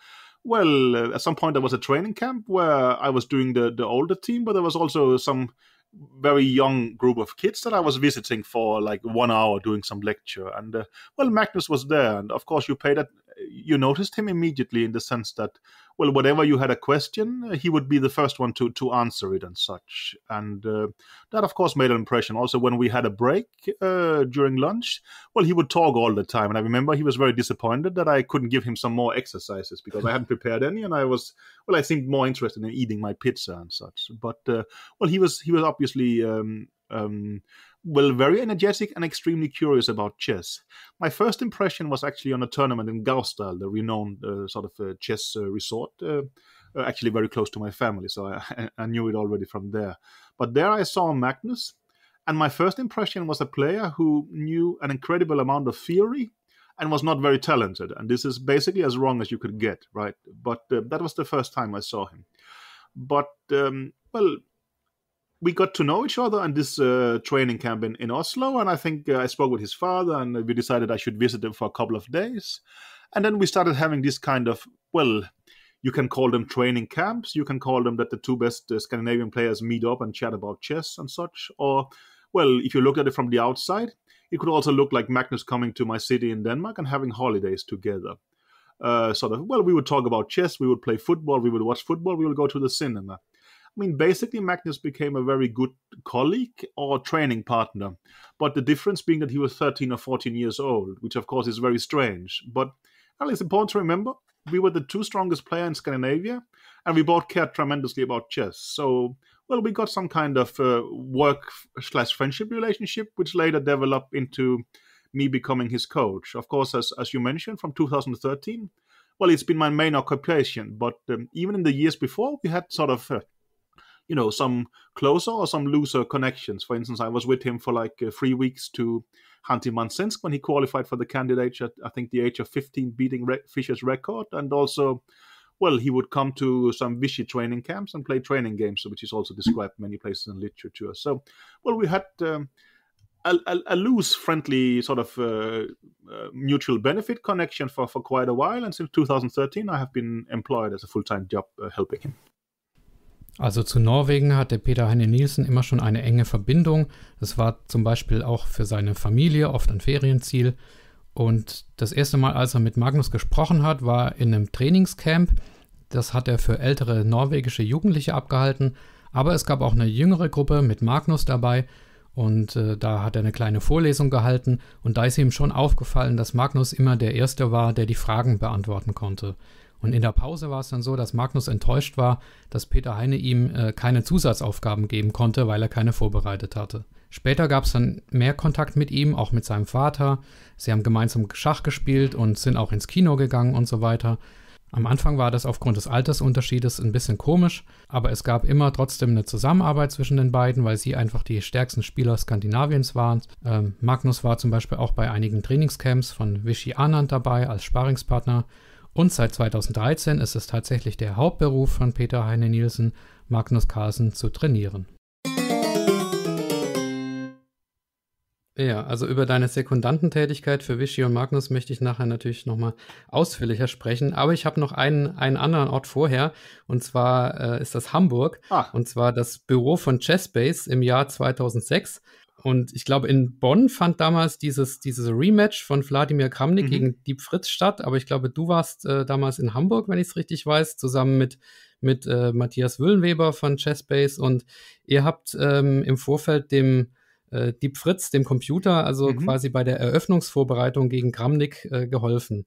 well, uh, at some point there was a training camp where I was doing the the older team, but there was also some very young group of kids that I was visiting for like one hour doing some lecture. And uh, well, Magnus was there, and of course you pay that you noticed him immediately in the sense that, well, whatever you had a question, uh, he would be the first one to to answer it and such. And uh, that, of course, made an impression. Also, when we had a break uh, during lunch, well, he would talk all the time, and I remember he was very disappointed that I couldn't give him some more exercises because I hadn't prepared any, and I was well, I seemed more interested in eating my pizza and such. But uh, well, he was he was obviously. Um, um, well, very energetic and extremely curious about chess. My first impression was actually on a tournament in Gaustal, the renowned uh, sort of uh, chess uh, resort, uh, uh, actually very close to my family, so I, I, knew it already from there. But there I saw Magnus, and my first impression was a player who knew an incredible amount of theory and was not very talented. And this is basically as wrong as you could get, right? But uh, that was the first time I saw him. But, um, well, we got to know each other in this uh, training camp in, in Oslo, and I think uh, I spoke with his father, and we decided I should visit him for a couple of days, and then we started having this kind of well, you can call them training camps, you can call them that the two best uh, Scandinavian players meet up and chat about chess and such, or well, if you look at it from the outside, it could also look like Magnus coming to my city in Denmark and having holidays together. Uh, sort of, well, we would talk about chess, we would play football, we would watch football, we would go to the cinema I mean, basically, Magnus became a very good colleague or training partner. But the difference being that he was 13 or 14 years old, which of course is very strange. But well, it's important to remember we were the two strongest players in Scandinavia, and we both cared tremendously about chess. So, well, we got some kind of uh, work slash friendship relationship, which later developed into me becoming his coach. Of course, as as you mentioned, from 2013, well, it's been my main occupation. But um, even in the years before, we had sort of uh, you know some closer or some looser connections. For instance, I was with him for like uh, three weeks to hunting Mansinsk when he qualified for the candidate at I think the age of 15, beating Re- Fischer's record, and also, well, he would come to some Vichy training camps and play training games, which is also described many places in literature. So, well, we had. Um, a, a, a, loose, friendly sort of uh, uh, mutual benefit connection for, for quite a while. And since 2013, I have been employed as a full time job uh, helping him. Also zu Norwegen hatte Peter Heine Nielsen immer schon eine enge Verbindung. Das war zum Beispiel auch für seine Familie oft ein Ferienziel. Und das erste Mal, als er mit Magnus gesprochen hat, war in einem Trainingscamp. Das hat er für ältere norwegische Jugendliche abgehalten. Aber es gab auch eine jüngere Gruppe mit Magnus dabei. Und äh, da hat er eine kleine Vorlesung gehalten. Und da ist ihm schon aufgefallen, dass Magnus immer der Erste war, der die Fragen beantworten konnte. Und in der Pause war es dann so, dass Magnus enttäuscht war, dass Peter Heine ihm äh, keine Zusatzaufgaben geben konnte, weil er keine vorbereitet hatte. Später gab es dann mehr Kontakt mit ihm, auch mit seinem Vater. Sie haben gemeinsam Schach gespielt und sind auch ins Kino gegangen und so weiter. Am Anfang war das aufgrund des Altersunterschiedes ein bisschen komisch, aber es gab immer trotzdem eine Zusammenarbeit zwischen den beiden, weil sie einfach die stärksten Spieler Skandinaviens waren. Ähm, Magnus war zum Beispiel auch bei einigen Trainingscamps von Vichy Anand dabei als Sparingspartner und seit 2013 ist es tatsächlich der Hauptberuf von Peter Heine Nielsen, Magnus Carlsen zu trainieren. Ja, also über deine Sekundantentätigkeit für Vichy und Magnus möchte ich nachher natürlich nochmal ausführlicher sprechen. Aber ich habe noch einen, einen anderen Ort vorher, und zwar äh, ist das Hamburg, ah. und zwar das Büro von Chessbase im Jahr 2006. Und ich glaube, in Bonn fand damals dieses, dieses Rematch von Wladimir Kramnik mhm. gegen Dieb Fritz statt. Aber ich glaube, du warst äh, damals in Hamburg, wenn ich es richtig weiß, zusammen mit, mit äh, Matthias Wüllenweber von Chessbase. Und ihr habt ähm, im Vorfeld dem äh, Dieb Fritz, dem Computer, also mhm. quasi bei der Eröffnungsvorbereitung gegen Kramnik äh, geholfen.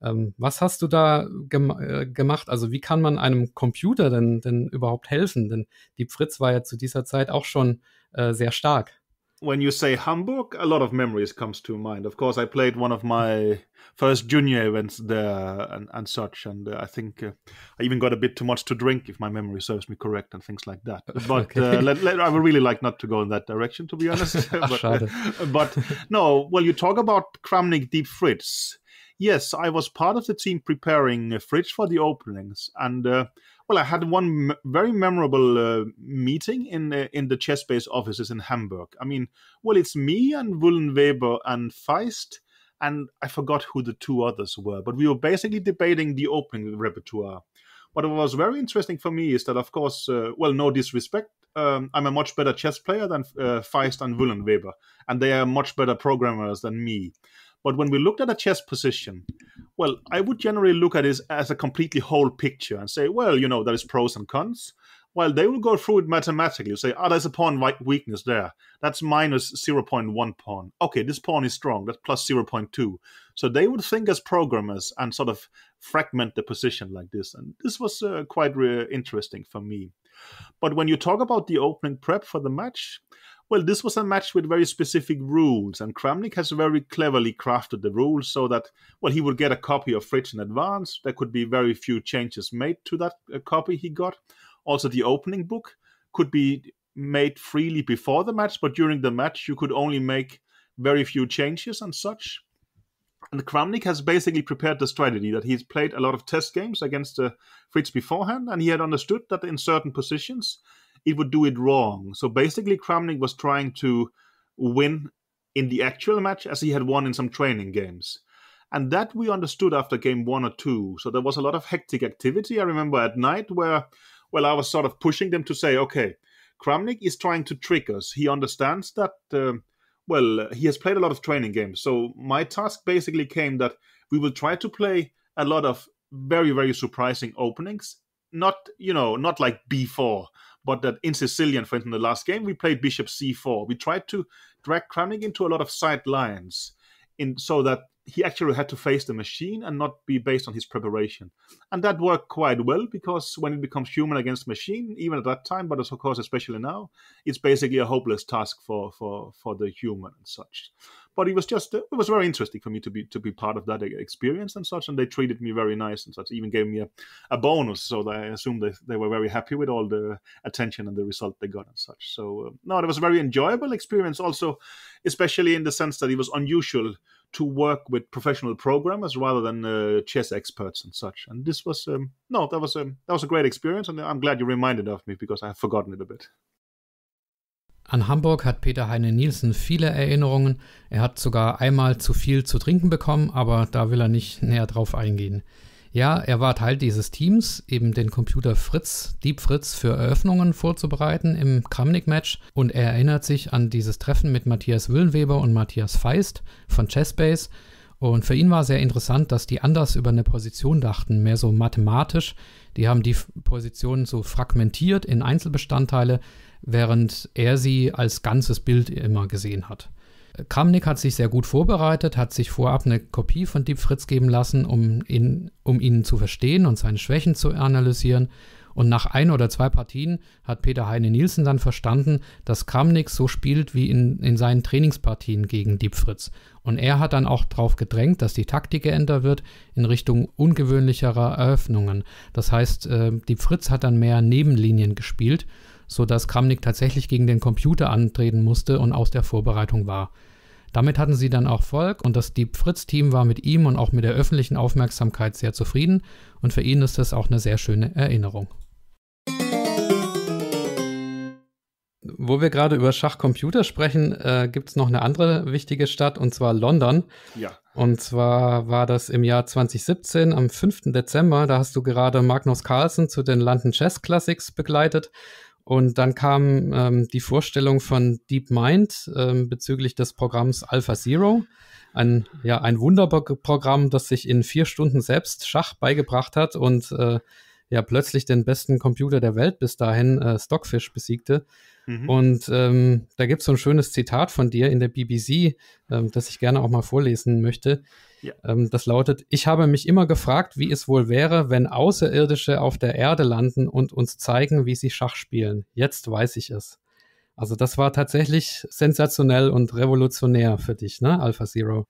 Ähm, was hast du da gem äh, gemacht? Also wie kann man einem Computer denn, denn überhaupt helfen? Denn Dieb Fritz war ja zu dieser Zeit auch schon äh, sehr stark. when you say Hamburg, a lot of memories comes to mind. Of course, I played one of my first junior events there and, and such, and uh, I think uh, I even got a bit too much to drink, if my memory serves me correct, and things like that. But uh, okay. uh, let, let, I would really like not to go in that direction, to be honest. but, but, no, well, you talk about Kramnik Deep Fritz. Yes, I was part of the team preparing Fritz for the openings, and uh, well, I had one very memorable uh, meeting in uh, in the chess base offices in Hamburg. I mean, well, it's me and Wullen Weber and Feist, and I forgot who the two others were. But we were basically debating the opening repertoire. What was very interesting for me is that, of course, uh, well, no disrespect, um, I'm a much better chess player than uh, Feist and Wullen Weber, and they are much better programmers than me. But when we looked at a chess position, well, I would generally look at this as a completely whole picture and say, well, you know, there is pros and cons. Well, they will go through it mathematically. You say, ah, oh, there's a pawn weakness there. That's minus 0.1 pawn. Okay, this pawn is strong. That's plus 0.2. So they would think as programmers and sort of fragment the position like this. And this was uh, quite re- interesting for me. But when you talk about the opening prep for the match, well, this was a match with very specific rules, and Kramnik has very cleverly crafted the rules so that, well, he would get a copy of Fritz in advance. There could be very few changes made to that uh, copy he got. Also, the opening book could be made freely before the match, but during the match, you could only make very few changes and such. And Kramnik has basically prepared the strategy that he's played a lot of test games against uh, Fritz beforehand, and he had understood that in certain positions, it would do it wrong. So basically, Kramnik was trying to win in the actual match as he had won in some training games. And that we understood after game one or two. So there was a lot of hectic activity. I remember at night where, well, I was sort of pushing them to say, okay, Kramnik is trying to trick us. He understands that, uh, well, he has played a lot of training games. So my task basically came that we will try to play a lot of very, very surprising openings. Not, you know, not like B4, but that in Sicilian, for instance, the last game we played bishop c4. We tried to drag Kramnik into a lot of side lines, in so that he actually had to face the machine and not be based on his preparation. And that worked quite well because when it becomes human against machine, even at that time, but of course especially now, it's basically a hopeless task for for for the human and such. But it was just it was very interesting for me to be to be part of that experience and such. And they treated me very nice and such. Even gave me a, a bonus, so I assume they they were very happy with all the attention and the result they got and such. So uh, no, it was a very enjoyable experience. Also, especially in the sense that it was unusual to work with professional programmers rather than uh, chess experts and such. And this was um, no, that was a um, that was a great experience, and I'm glad you reminded of me because I have forgotten it a bit. An Hamburg hat Peter Heine Nielsen viele Erinnerungen. Er hat sogar einmal zu viel zu trinken bekommen, aber da will er nicht näher drauf eingehen. Ja, er war Teil dieses Teams, eben den Computer Fritz, Deep Fritz, für Eröffnungen vorzubereiten im Kramnik-Match und er erinnert sich an dieses Treffen mit Matthias Willenweber und Matthias Feist von Chessbase. Und für ihn war sehr interessant, dass die anders über eine Position dachten, mehr so mathematisch. Die haben die Positionen so fragmentiert in Einzelbestandteile, während er sie als ganzes Bild immer gesehen hat. Kramnik hat sich sehr gut vorbereitet, hat sich vorab eine Kopie von Deep Fritz geben lassen, um ihn, um ihn zu verstehen und seine Schwächen zu analysieren. Und nach ein oder zwei Partien hat Peter Heine Nielsen dann verstanden, dass Kramnik so spielt wie in, in seinen Trainingspartien gegen Deep Fritz. Und er hat dann auch darauf gedrängt, dass die Taktik geändert wird in Richtung ungewöhnlicherer Eröffnungen. Das heißt, äh, Deep Fritz hat dann mehr Nebenlinien gespielt sodass Kramnik tatsächlich gegen den Computer antreten musste und aus der Vorbereitung war. Damit hatten sie dann auch Volk und das Deep Fritz-Team war mit ihm und auch mit der öffentlichen Aufmerksamkeit sehr zufrieden und für ihn ist das auch eine sehr schöne Erinnerung. Wo wir gerade über Schachcomputer sprechen, äh, gibt es noch eine andere wichtige Stadt und zwar London. Ja. Und zwar war das im Jahr 2017, am 5. Dezember. Da hast du gerade Magnus Carlsen zu den London Chess Classics begleitet. Und dann kam ähm, die Vorstellung von DeepMind ähm, bezüglich des Programms Alpha Zero. Ein, ja, ein Wunderprogramm, das sich in vier Stunden selbst Schach beigebracht hat und äh, ja plötzlich den besten Computer der Welt bis dahin, äh, Stockfish, besiegte. Mhm. Und ähm, da gibt es so ein schönes Zitat von dir in der BBC, ähm, das ich gerne auch mal vorlesen möchte. Ja. Ähm, das lautet, ich habe mich immer gefragt, wie es wohl wäre, wenn Außerirdische auf der Erde landen und uns zeigen, wie sie Schach spielen. Jetzt weiß ich es. Also das war tatsächlich sensationell und revolutionär für dich, ne, Alpha Zero?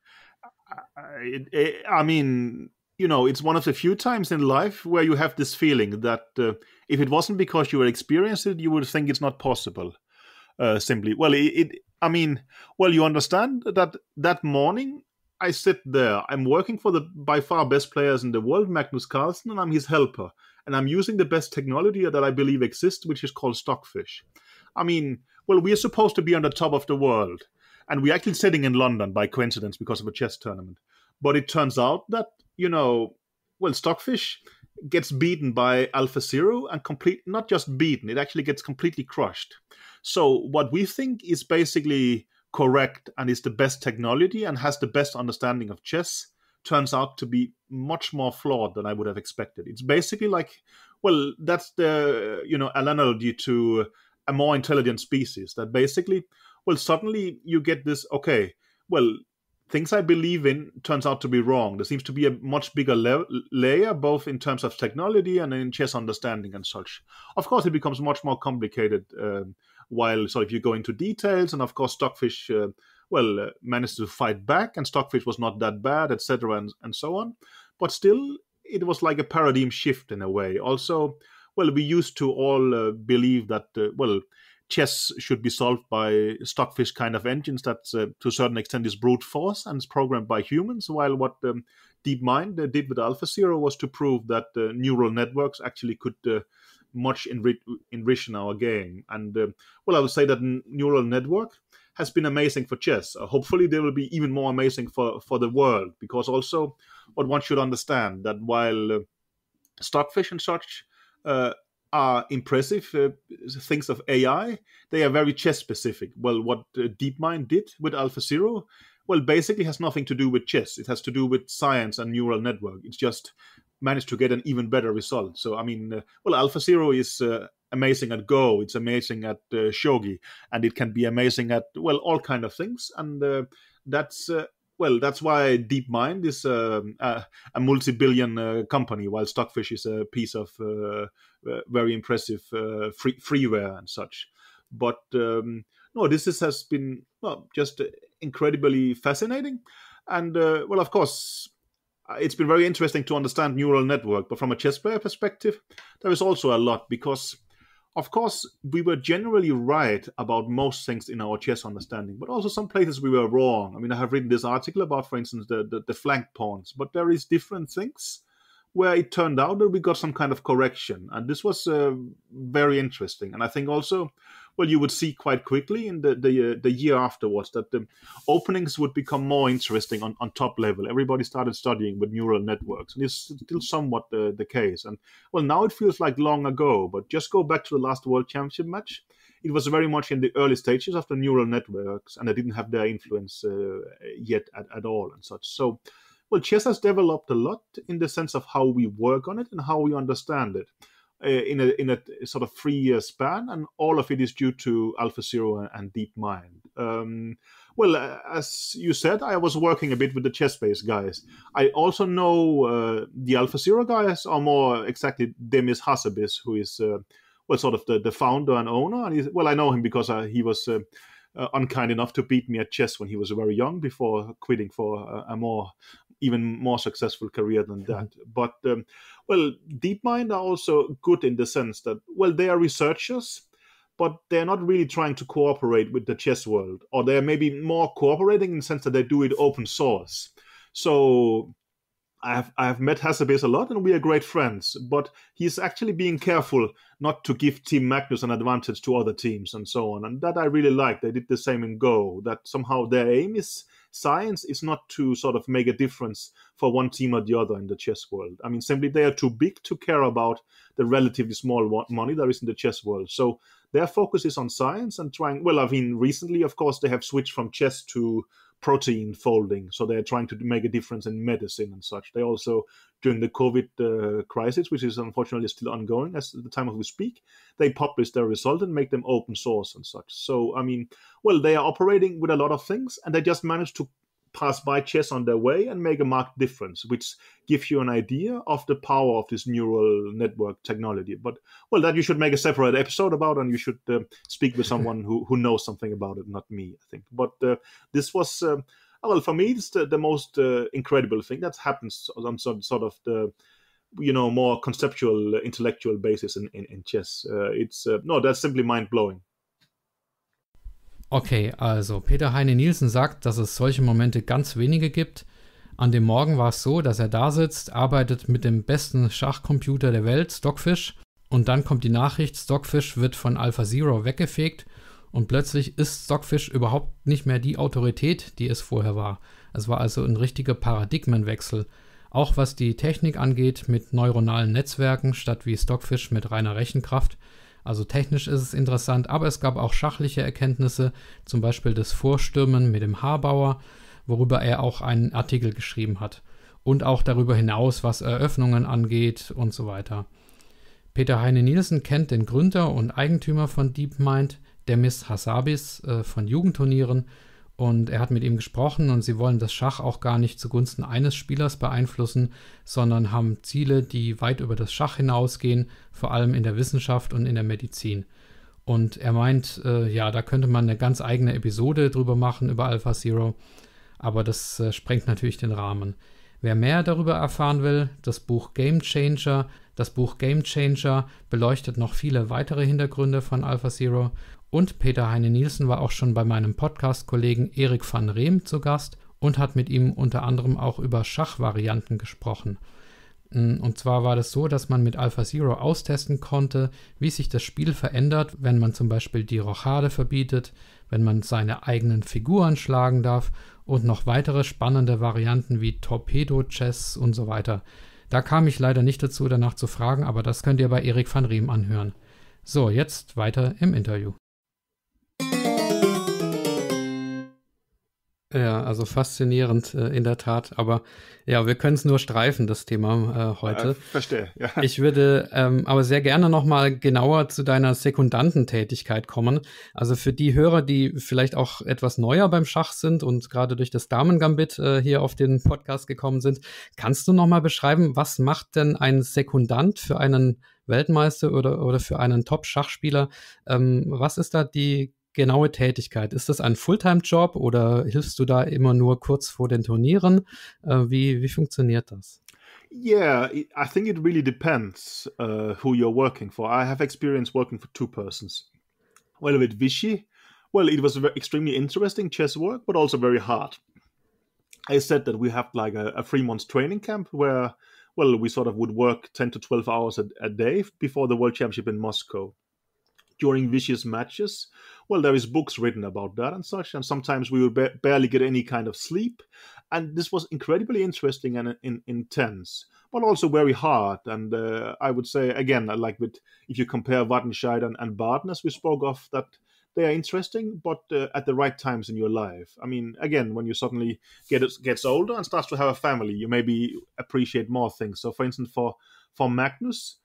I, I mean, you know, it's one of the few times in life where you have this feeling that uh, if it wasn't because you were experienced it, you would think it's not possible. Uh, simply, well, it, it, I mean, well, you understand that that morning I sit there. I'm working for the by far best players in the world, Magnus Carlsen, and I'm his helper. And I'm using the best technology that I believe exists, which is called Stockfish. I mean, well, we are supposed to be on the top of the world. And we're actually sitting in London by coincidence because of a chess tournament. But it turns out that, you know, well, Stockfish gets beaten by Alpha Zero and complete not just beaten, it actually gets completely crushed. So what we think is basically correct and is the best technology and has the best understanding of chess turns out to be much more flawed than I would have expected. It's basically like, well, that's the you know analogy to a more intelligent species. That basically, well, suddenly you get this. Okay, well, things I believe in turns out to be wrong. There seems to be a much bigger layer, both in terms of technology and in chess understanding and such. Of course, it becomes much more complicated um, while sort of you go into details and of course stockfish uh, well uh, managed to fight back and stockfish was not that bad etc and, and so on but still it was like a paradigm shift in a way also well we used to all uh, believe that uh, well chess should be solved by stockfish kind of engines that uh, to a certain extent is brute force and is programmed by humans while what um, deepmind uh, did with alpha zero was to prove that neural networks actually could much enri- in our game. And uh, well, I would say that neural network has been amazing for chess. Uh, hopefully, they will be even more amazing for for the world because also what one should understand that while uh, stockfish and such uh, are impressive uh, things of AI. They are very chess specific. Well, what uh, DeepMind did with AlphaZero, well, basically has nothing to do with chess. It has to do with science and neural network. It's just managed to get an even better result. So I mean, uh, well, AlphaZero is uh, amazing at Go, it's amazing at uh, shogi, and it can be amazing at well all kind of things. And uh, that's uh, well, that's why DeepMind is um, a, a multi-billion uh, company, while Stockfish is a piece of very impressive free, freeware and such. But um, no, this is, has been well, just incredibly fascinating. And well, of course, uh, it's been very interesting to understand neural network, but from a chess player perspective, there is also a lot because, of course, we were generally right about most things in our chess understanding, but also some places we were wrong. I mean, I have written this article about, for instance, the, the, the flank pawns, but there is different things where it turned out that we got some kind of correction, and this was uh, very interesting. And I think also well, you would see quite quickly in the the, uh, the year afterwards that the openings would become more interesting on, on top level. Everybody started studying with neural networks, and it's still somewhat the, the case. And well, now it feels like long ago, but just go back to the last World Championship match. It was very much in the early stages of the neural networks, and they didn't have their influence uh, yet at, at all and such. So, well, chess has developed a lot in the sense of how we work on it and how we understand it. Uh, in a in a sort of three year span, and all of it is due to AlphaZero and, and DeepMind. Um, well, uh, as you said, I was working a bit with the chess-based guys. I also know uh, the AlphaZero guys, or more exactly Demis Hassabis, who is uh, well sort of the, the founder and owner. And well, I know him because uh, he was uh, unkind enough to beat me at chess when he was very young before quitting for a, a more even more successful career than mm-hmm. that. Mm-hmm. But um, well, DeepMind are also good in the sense that well, they are researchers, but they're not really trying to cooperate with the chess world, or they're maybe more cooperating in the sense that they do it open source. So I have I have met Hasabes a lot, and we are great friends. But he's actually being careful not to give Team Magnus an advantage to other teams and so on. And that I really like. They did the same in Go. That somehow their aim is science is not to sort of make a difference for one team or the other in the chess world. I mean, simply they are too big to care about the relatively small money that is in the chess world. So their focus is on science and trying. Well, I mean, recently, of course, they have switched from chess to protein folding. So they're trying to make a difference in medicine and such. They also, during the COVID uh, crisis, which is unfortunately still ongoing as the time of we speak, they publish their result and make them open source and such. So, I mean, well, they are operating with a lot of things and they just managed to pass by chess on their way and make a marked difference, which gives you an idea of the power of this neural network technology. But well, that you should make a separate episode about, and you should uh, speak with someone who, who knows something about it, not me, I think. But uh, this was. Uh, well, for me, it's the, the most uh, incredible thing that happens on some sort of the, you know, more conceptual, intellectual basis in, in, in chess. Uh, it's uh, no, that's simply mind blowing. Okay, also Peter Heine Nielsen sagt, dass es solche Momente ganz wenige gibt. An dem Morgen war es so, dass er da sitzt, arbeitet mit dem besten Schachcomputer der Welt, Stockfish, und dann kommt die Nachricht, Stockfish wird von AlphaZero weggefegt und plötzlich ist Stockfish überhaupt nicht mehr die Autorität, die es vorher war. Es war also ein richtiger Paradigmenwechsel. Auch was die Technik angeht, mit neuronalen Netzwerken statt wie Stockfish mit reiner Rechenkraft – also technisch ist es interessant, aber es gab auch schachliche Erkenntnisse, zum Beispiel das Vorstürmen mit dem Haarbauer, worüber er auch einen Artikel geschrieben hat. Und auch darüber hinaus, was Eröffnungen angeht und so weiter. Peter Heine Nielsen kennt den Gründer und Eigentümer von DeepMind, Demis Hassabis äh, von Jugendturnieren und er hat mit ihm gesprochen und sie wollen das Schach auch gar nicht zugunsten eines Spielers beeinflussen, sondern haben Ziele, die weit über das Schach hinausgehen, vor allem in der Wissenschaft und in der Medizin. Und er meint, äh, ja, da könnte man eine ganz eigene Episode drüber machen über Alpha Zero, aber das äh, sprengt natürlich den Rahmen. Wer mehr darüber erfahren will, das Buch Game Changer, das Buch Game Changer beleuchtet noch viele weitere Hintergründe von Alpha Zero und Peter Heine Nielsen war auch schon bei meinem Podcast-Kollegen Erik van Rehm zu Gast und hat mit ihm unter anderem auch über Schachvarianten gesprochen. Mm, und zwar war das so, dass man mit AlphaZero austesten konnte, wie sich das Spiel verändert, wenn man zum Beispiel die Rochade verbietet, wenn man seine eigenen Figuren schlagen darf und noch weitere spannende Varianten wie Torpedo, Chess und so weiter. Da kam ich leider nicht dazu, danach zu fragen, aber das könnt ihr bei Erik van Riem anhören. So, jetzt weiter im Interview. Ja, also faszinierend äh, in der Tat. Aber ja, wir können es nur streifen, das Thema äh, heute. Ja, verstehe, ja. Ich würde ähm, aber sehr gerne nochmal genauer zu deiner Sekundantentätigkeit kommen. Also für die Hörer, die vielleicht auch etwas neuer beim Schach sind und gerade durch das Damengambit äh, hier auf den Podcast gekommen sind, kannst du nochmal beschreiben, was macht denn ein Sekundant für einen Weltmeister oder, oder für einen Top-Schachspieler? Ähm, was ist da die genaue Tätigkeit? Ist das ein Fulltime-Job oder hilfst du da immer nur kurz vor den Turnieren? Äh, wie, wie funktioniert das? Yeah, I think it really depends uh, who you're working for. I have experience working for two persons. Well, with Vichy, well, it was extremely interesting chess work, but also very hard. I said that we have like a, a three month training camp where, well, we sort of would work 10 to 12 hours a, a day before the World Championship in Moscow during vicious matches. Well, there is books written about that and such, and sometimes we would ba- barely get any kind of sleep. And this was incredibly interesting and uh, in- intense, but also very hard. And uh, I would say again, like with if you compare Wattenscheid and, and as we spoke of, that they are interesting, but uh, at the right times in your life. I mean, again, when you suddenly get gets older and starts to have a family, you maybe appreciate more things. So, for instance, for for Magnus,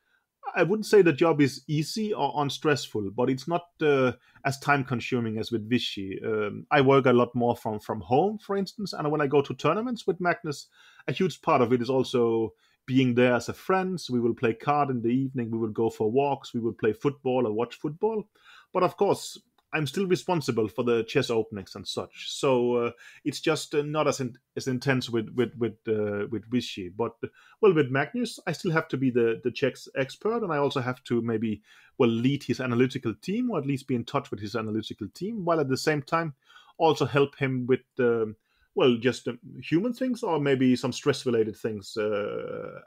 I wouldn't say the job is easy or unstressful, but it's not uh, as time consuming as with Vichy. Um, I work a lot more from, from home, for instance, and when I go to tournaments with Magnus, a huge part of it is also being there as a friend. So we will play card in the evening, we will go for walks, we will play football or watch football. But of course, I'm still responsible for the chess openings and such. So uh, it's just uh, not as in, as intense with with with uh, with Vichy, but well, with Magnus, I still have to be the the chess expert, and I also have to maybe well lead his analytical team, or at least be in touch with his analytical team, while at the same time also help him with. Um, well, just um, human things, or maybe some stress-related things uh,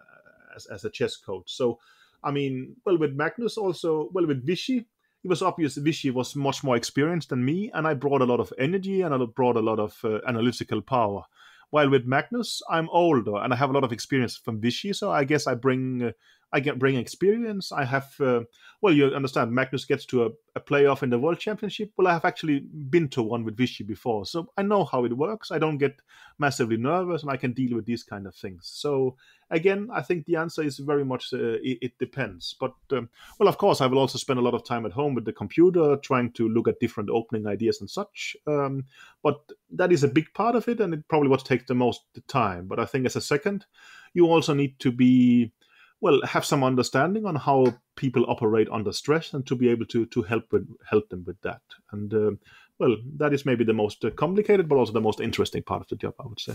as, as a chess coach. So, I mean, well, with Magnus also, well, with Vichy, it was obvious Vichy was much more experienced than me, and I brought a lot of energy and I brought a lot of uh, analytical power. While with Magnus, I'm older and I have a lot of experience from Vichy, so I guess I bring uh, I can bring experience. I have, uh, well, you understand, Magnus gets to a, a, playoff in the World Championship. Well, I have actually been to one with Vichy before, so I know how it works. I don't get massively nervous, and I can deal with these kind of things. So again, I think the answer is very much uh, it, it, depends. But um, well, of course, I will also spend a lot of time at home with the computer, trying to look at different opening ideas and such. Um, but that is a big part of it, and it probably what takes the most time. But I think as a second, you also need to be well have some understanding on how people operate under stress and to be able to to help with, help them with that and uh, well that is maybe the most uh, complicated but also the most interesting part of the job i would say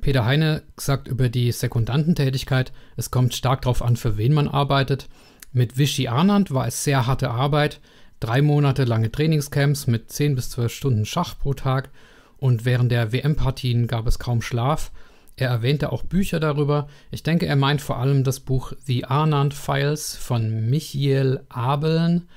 Peter Heine sagt über die Sekundantentätigkeit, es kommt stark darauf an, für wen man arbeitet. Mit Vichy Arnand war es sehr harte Arbeit, drei Monate lange Trainingscamps mit 10 bis 12 Stunden Schach pro Tag und während der WM-Partien gab es kaum Schlaf er erwähnte auch Bücher darüber. Ich denke, er meint vor allem das Buch The Arnand Files von Michiel Abeln.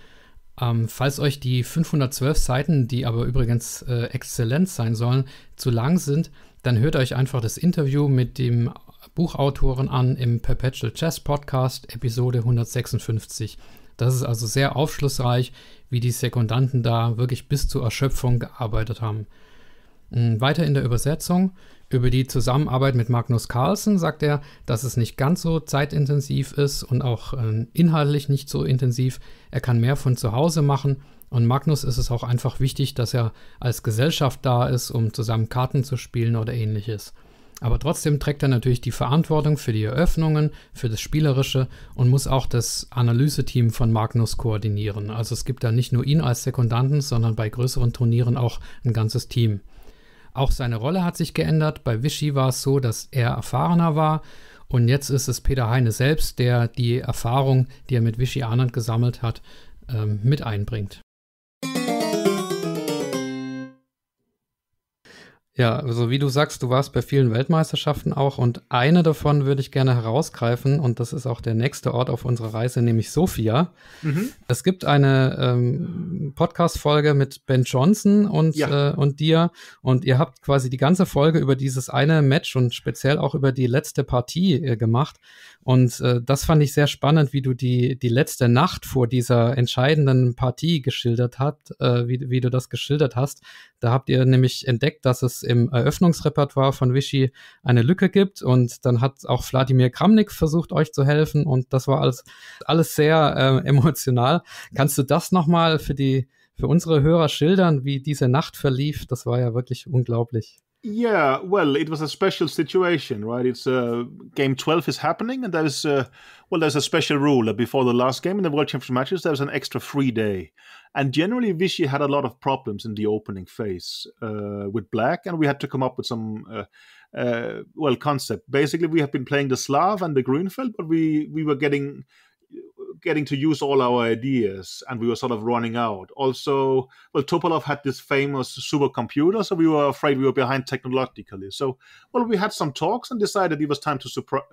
Ähm, falls euch die 512 Seiten, die aber übrigens äh, exzellent sein sollen, zu lang sind, dann hört euch einfach das Interview mit dem Buchautoren an im Perpetual Chess Podcast, Episode 156. Das ist also sehr aufschlussreich, wie die Sekundanten da wirklich bis zur Erschöpfung gearbeitet haben. Hm, weiter in der Übersetzung. Über die Zusammenarbeit mit Magnus Carlsen sagt er, dass es nicht ganz so zeitintensiv ist und auch äh, inhaltlich nicht so intensiv. Er kann mehr von zu Hause machen und Magnus ist es auch einfach wichtig, dass er als Gesellschaft da ist, um zusammen Karten zu spielen oder ähnliches. Aber trotzdem trägt er natürlich die Verantwortung für die Eröffnungen, für das Spielerische und muss auch das Analyseteam von Magnus koordinieren. Also es gibt da nicht nur ihn als Sekundanten, sondern bei größeren Turnieren auch ein ganzes Team. Auch seine Rolle hat sich geändert. Bei Vichy war es so, dass er erfahrener war. Und jetzt ist es Peter Heine selbst, der die Erfahrung, die er mit Vichy Arnand gesammelt hat, ähm, mit einbringt. Ja, also wie du sagst, du warst bei vielen Weltmeisterschaften auch und eine davon würde ich gerne herausgreifen und das ist auch der nächste Ort auf unserer Reise, nämlich Sofia. Mhm. Es gibt eine ähm, Podcast-Folge mit Ben Johnson und, ja. äh, und dir und ihr habt quasi die ganze Folge über dieses eine Match und speziell auch über die letzte Partie äh, gemacht und äh, das fand ich sehr spannend, wie du die, die letzte Nacht vor dieser entscheidenden Partie geschildert hast, äh, wie, wie du das geschildert hast. Da habt ihr nämlich entdeckt, dass es im Eröffnungsrepertoire von Vichy eine Lücke gibt. Und dann hat auch Wladimir Kramnik versucht, euch zu helfen. Und das war alles, alles sehr äh, emotional. Kannst du das nochmal für die für unsere Hörer schildern, wie diese Nacht verlief? Das war ja wirklich unglaublich. Yeah, well, it was a special situation, right? It's uh, game twelve is happening, and there's uh, well, there's a special rule that before the last game in the World Championship matches, there was an extra free day, and generally Vichy had a lot of problems in the opening phase uh, with black, and we had to come up with some uh, uh well concept. Basically, we have been playing the Slav and the Greenfield, but we we were getting getting to use all our ideas and we were sort of running out. Also, well, Topolov had this famous supercomputer, so we were afraid we were behind technologically. So, well, we had some talks and decided it was time to surprise,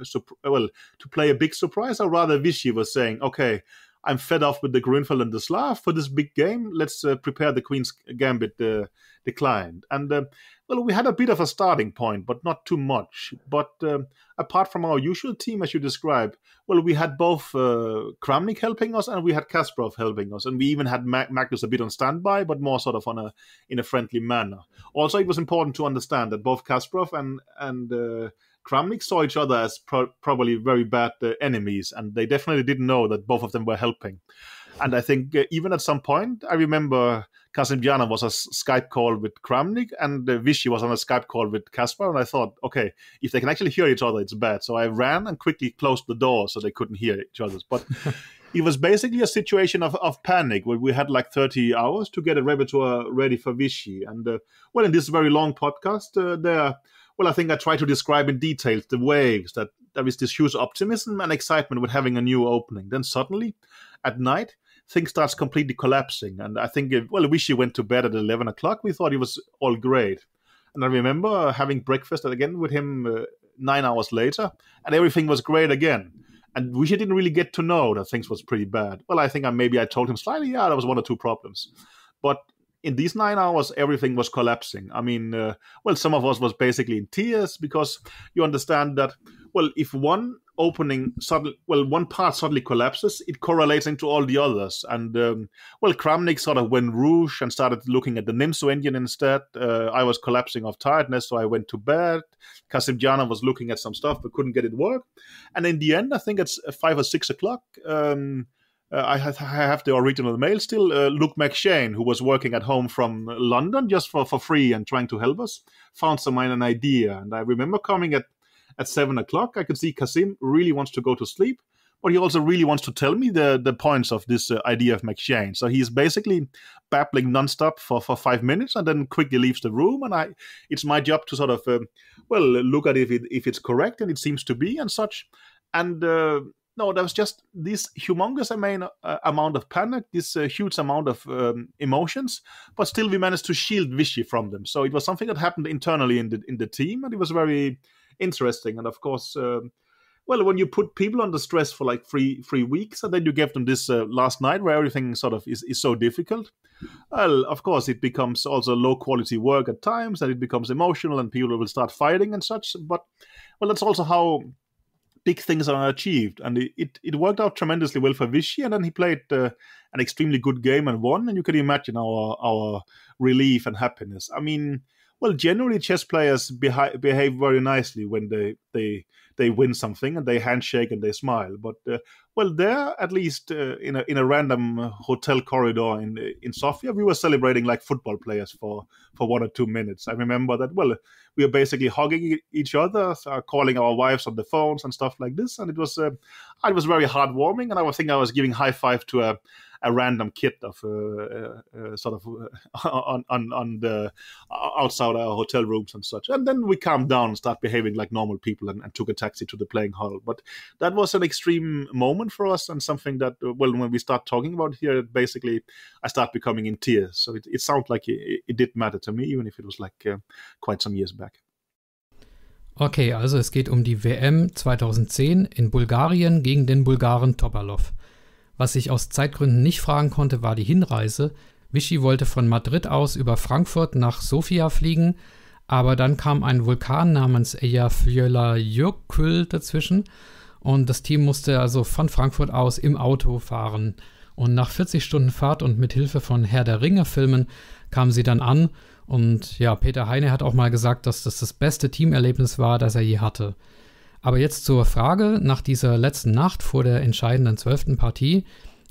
well, to play a big surprise, or rather, Vichy was saying, okay, I'm fed up with the the Slav for this big game. Let's uh, prepare the Queen's Gambit uh, declined. And uh, well, we had a bit of a starting point, but not too much. But um, apart from our usual team, as you describe, well, we had both uh, Kramnik helping us and we had Kasparov helping us, and we even had Mag- Magnus a bit on standby, but more sort of on a in a friendly manner. Also, it was important to understand that both Kasparov and and uh, Kramnik saw each other as pro- probably very bad uh, enemies, and they definitely didn't know that both of them were helping. And I think uh, even at some point, I remember Kasimjana was on a Skype call with Kramnik, and uh, was on a Skype call with Kaspar. And I thought, okay, if they can actually hear each other, it's bad. So I ran and quickly closed the door so they couldn't hear each other. But it was basically a situation of, of panic where we had like 30 hours to get a repertoire ready for Vishy. And uh, well, in this very long podcast, uh, there well, I think I try to describe in details the waves that there is this huge optimism and excitement with having a new opening. Then suddenly, at night, things starts completely collapsing. And I think, if, well, I wish you went to bed at 11 o'clock. We thought it was all great. And I remember having breakfast again with him uh, nine hours later, and everything was great again. And we didn't really get to know that things was pretty bad. Well, I think I, maybe I told him slightly, yeah, there was one or two problems. But in these nine hours, everything was collapsing. I mean, uh, well, some of us was basically in tears because you understand that, well, if one opening suddenly, well, one part suddenly collapses, it correlates into all the others. And um, well, Kramnik sort of went rouge and started looking at the Nimso engine instead. Uh, I was collapsing of tiredness, so I went to bed. Kasimjana was looking at some stuff but couldn't get it work. And in the end, I think it's five or six o'clock. Um, uh, I, have, I, have the original mail still. Uh, Luke McShane, who was working at home from London just for, for free and trying to help us, found someone an idea. And I remember coming at, at seven o'clock. I could see Kasim really wants to go to sleep, but he also really wants to tell me the, the points of this uh, idea of McShane. So he's basically babbling nonstop for, for five minutes and then quickly leaves the room. And I, it's my job to sort of, uh, well, look at if, it, if it's correct and it seems to be and such. And uh, no, there was just this humongous uh, amount of panic, this uh, huge amount of um, emotions, but still we managed to shield Vichy from them. So it was something that happened internally in the in the team, and it was very interesting. And of course, um, well, when you put people under stress for like three three weeks, and then you give them this uh, last night where everything sort of is, is so difficult, well, of course it becomes also low quality work at times, and it becomes emotional, and people will start fighting and such. But well, that's also how big things are achieved. And it, it, it worked out tremendously well for Vichy. And then he played uh, an extremely good game and won. And you can imagine our, our relief and happiness. I mean, well, generally chess players behave very nicely when they they they win something and they handshake and they smile. But uh, well, there at least uh, in a in a random uh, hotel corridor in in Sofia, we were celebrating like football players for for one or two minutes. I remember that. Well, we were basically hugging each other, so uh, calling our wives on the phones and stuff like this, and it was uh, it was very heartwarming. And I was thinking I was giving high five to a a random kit of uh, uh, uh, sort of on, on on the outside our hotel rooms and such. And then we calmed down and start behaving like normal people and, and took a taxi to the playing hall. But that was an extreme moment for us and something that well when we start talking about here basically I start becoming in tears. So it, it sounds like it, it, did matter to me, even if it was like uh, quite some years back. Okay, also es geht um die WM 2010 in Bulgarien gegen den Bulgaren Topalov. Was ich aus Zeitgründen nicht fragen konnte, war die Hinreise. Vichy wollte von Madrid aus über Frankfurt nach Sofia fliegen, aber dann kam ein Vulkan namens Eyjafjallajökull dazwischen und das Team musste also von Frankfurt aus im Auto fahren. Und nach 40 Stunden Fahrt und mit Hilfe von Herr der Ringe Filmen kamen sie dann an und ja, Peter Heine hat auch mal gesagt, dass das das beste Teamerlebnis war, das er je hatte. Aber jetzt zur Frage nach dieser letzten Nacht vor der entscheidenden zwölften Partie.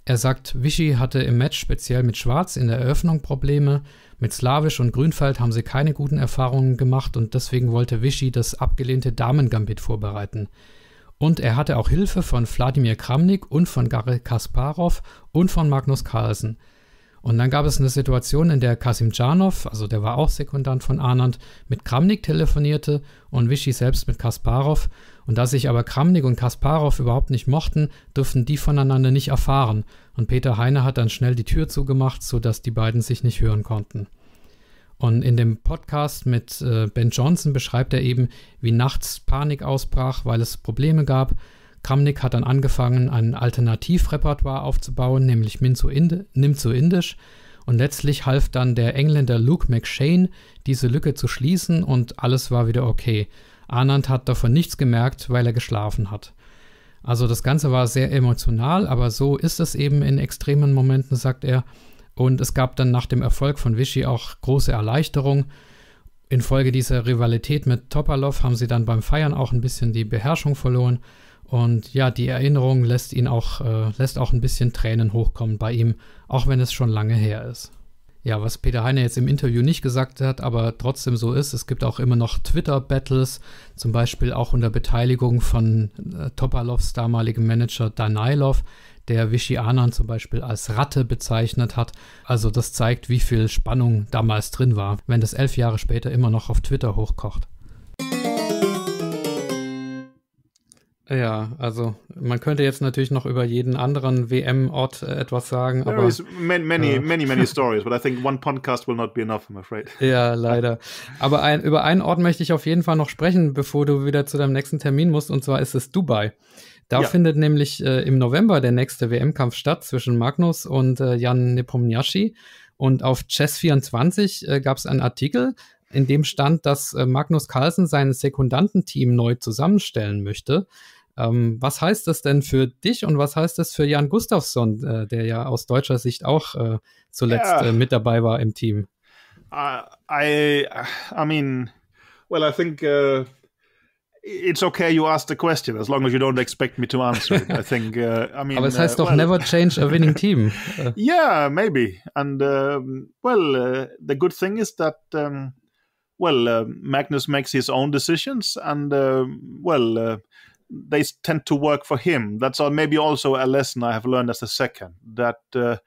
Er sagt, Vichy hatte im Match speziell mit Schwarz in der Eröffnung Probleme. Mit Slavisch und Grünfeld haben sie keine guten Erfahrungen gemacht und deswegen wollte Vichy das abgelehnte Damengambit vorbereiten. Und er hatte auch Hilfe von Wladimir Kramnik und von Gary Kasparov und von Magnus Carlsen. Und dann gab es eine Situation, in der Kasim Kasimjanov, also der war auch Sekundant von Arnand, mit Kramnik telefonierte und Vichy selbst mit Kasparov und da sich aber Kramnik und Kasparov überhaupt nicht mochten, durften die voneinander nicht erfahren, und Peter Heine hat dann schnell die Tür zugemacht, sodass die beiden sich nicht hören konnten. Und in dem Podcast mit äh, Ben Johnson beschreibt er eben, wie nachts Panik ausbrach, weil es Probleme gab. Kramnik hat dann angefangen, ein Alternativrepertoire aufzubauen, nämlich Minzu Indi Nimzu Indisch. Und letztlich half dann der Engländer Luke McShane, diese Lücke zu schließen und alles war wieder okay. Anand hat davon nichts gemerkt, weil er geschlafen hat. Also das Ganze war sehr emotional, aber so ist es eben in extremen Momenten, sagt er. Und es gab dann nach dem Erfolg von Vichy auch große Erleichterung. Infolge dieser Rivalität mit Topalov haben sie dann beim Feiern auch ein bisschen die Beherrschung verloren. Und ja, die Erinnerung lässt ihn auch, äh, lässt auch ein bisschen Tränen hochkommen bei ihm, auch wenn es schon lange her ist ja, was Peter Heine jetzt im Interview nicht gesagt hat, aber trotzdem so ist, es gibt auch immer noch Twitter-Battles, zum Beispiel auch unter Beteiligung von äh, Topalows damaligem Manager Danailov, der Vichy Anan zum Beispiel als Ratte bezeichnet hat. Also das zeigt, wie viel Spannung damals drin war, wenn das elf Jahre später immer noch auf Twitter hochkocht. Ja, also man könnte jetzt natürlich noch über jeden anderen WM-Ort äh, etwas sagen. There aber, is many, many, äh, many, many stories, but I think one podcast will not be enough, I'm afraid. Ja, leider. Aber ein, über einen Ort möchte ich auf jeden Fall noch sprechen, bevor du wieder zu deinem nächsten Termin musst, und zwar ist es Dubai. Da ja. findet nämlich äh, im November der nächste WM-Kampf statt zwischen Magnus und äh, Jan Nepomniachtchi. Und auf Chess24 äh, gab es einen Artikel, in dem stand, dass äh, Magnus Carlsen sein Sekundantenteam neu zusammenstellen möchte. Ähm, was heißt das denn für dich und was heißt das für Jan Gustafsson, äh, der ja aus deutscher Sicht auch äh, zuletzt yeah. Äh, mit dabei war im Team? Uh, I, I mean, well, I think. Uh it's okay you ask the question as long as you don't expect me to answer it. I think, uh, I mean. Aber es heißt uh, doch never change a winning team. Äh. yeah, maybe. And, um, well, uh, the good thing is that, um, well, uh, Magnus makes his own decisions and, uh, well, they tend to work for him. That's maybe also a lesson I have learned as a second that, uh,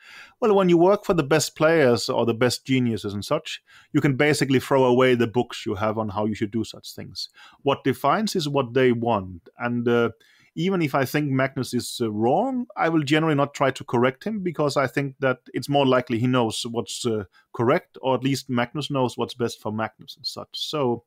well, when you work for the best players or the best geniuses and such, you can basically throw away the books you have on how you should do such things. What defines is what they want. And uh, even if I think Magnus is uh, wrong, I will generally not try to correct him because I think that it's more likely he knows what's uh, correct, or at least Magnus knows what's best for Magnus and such. So,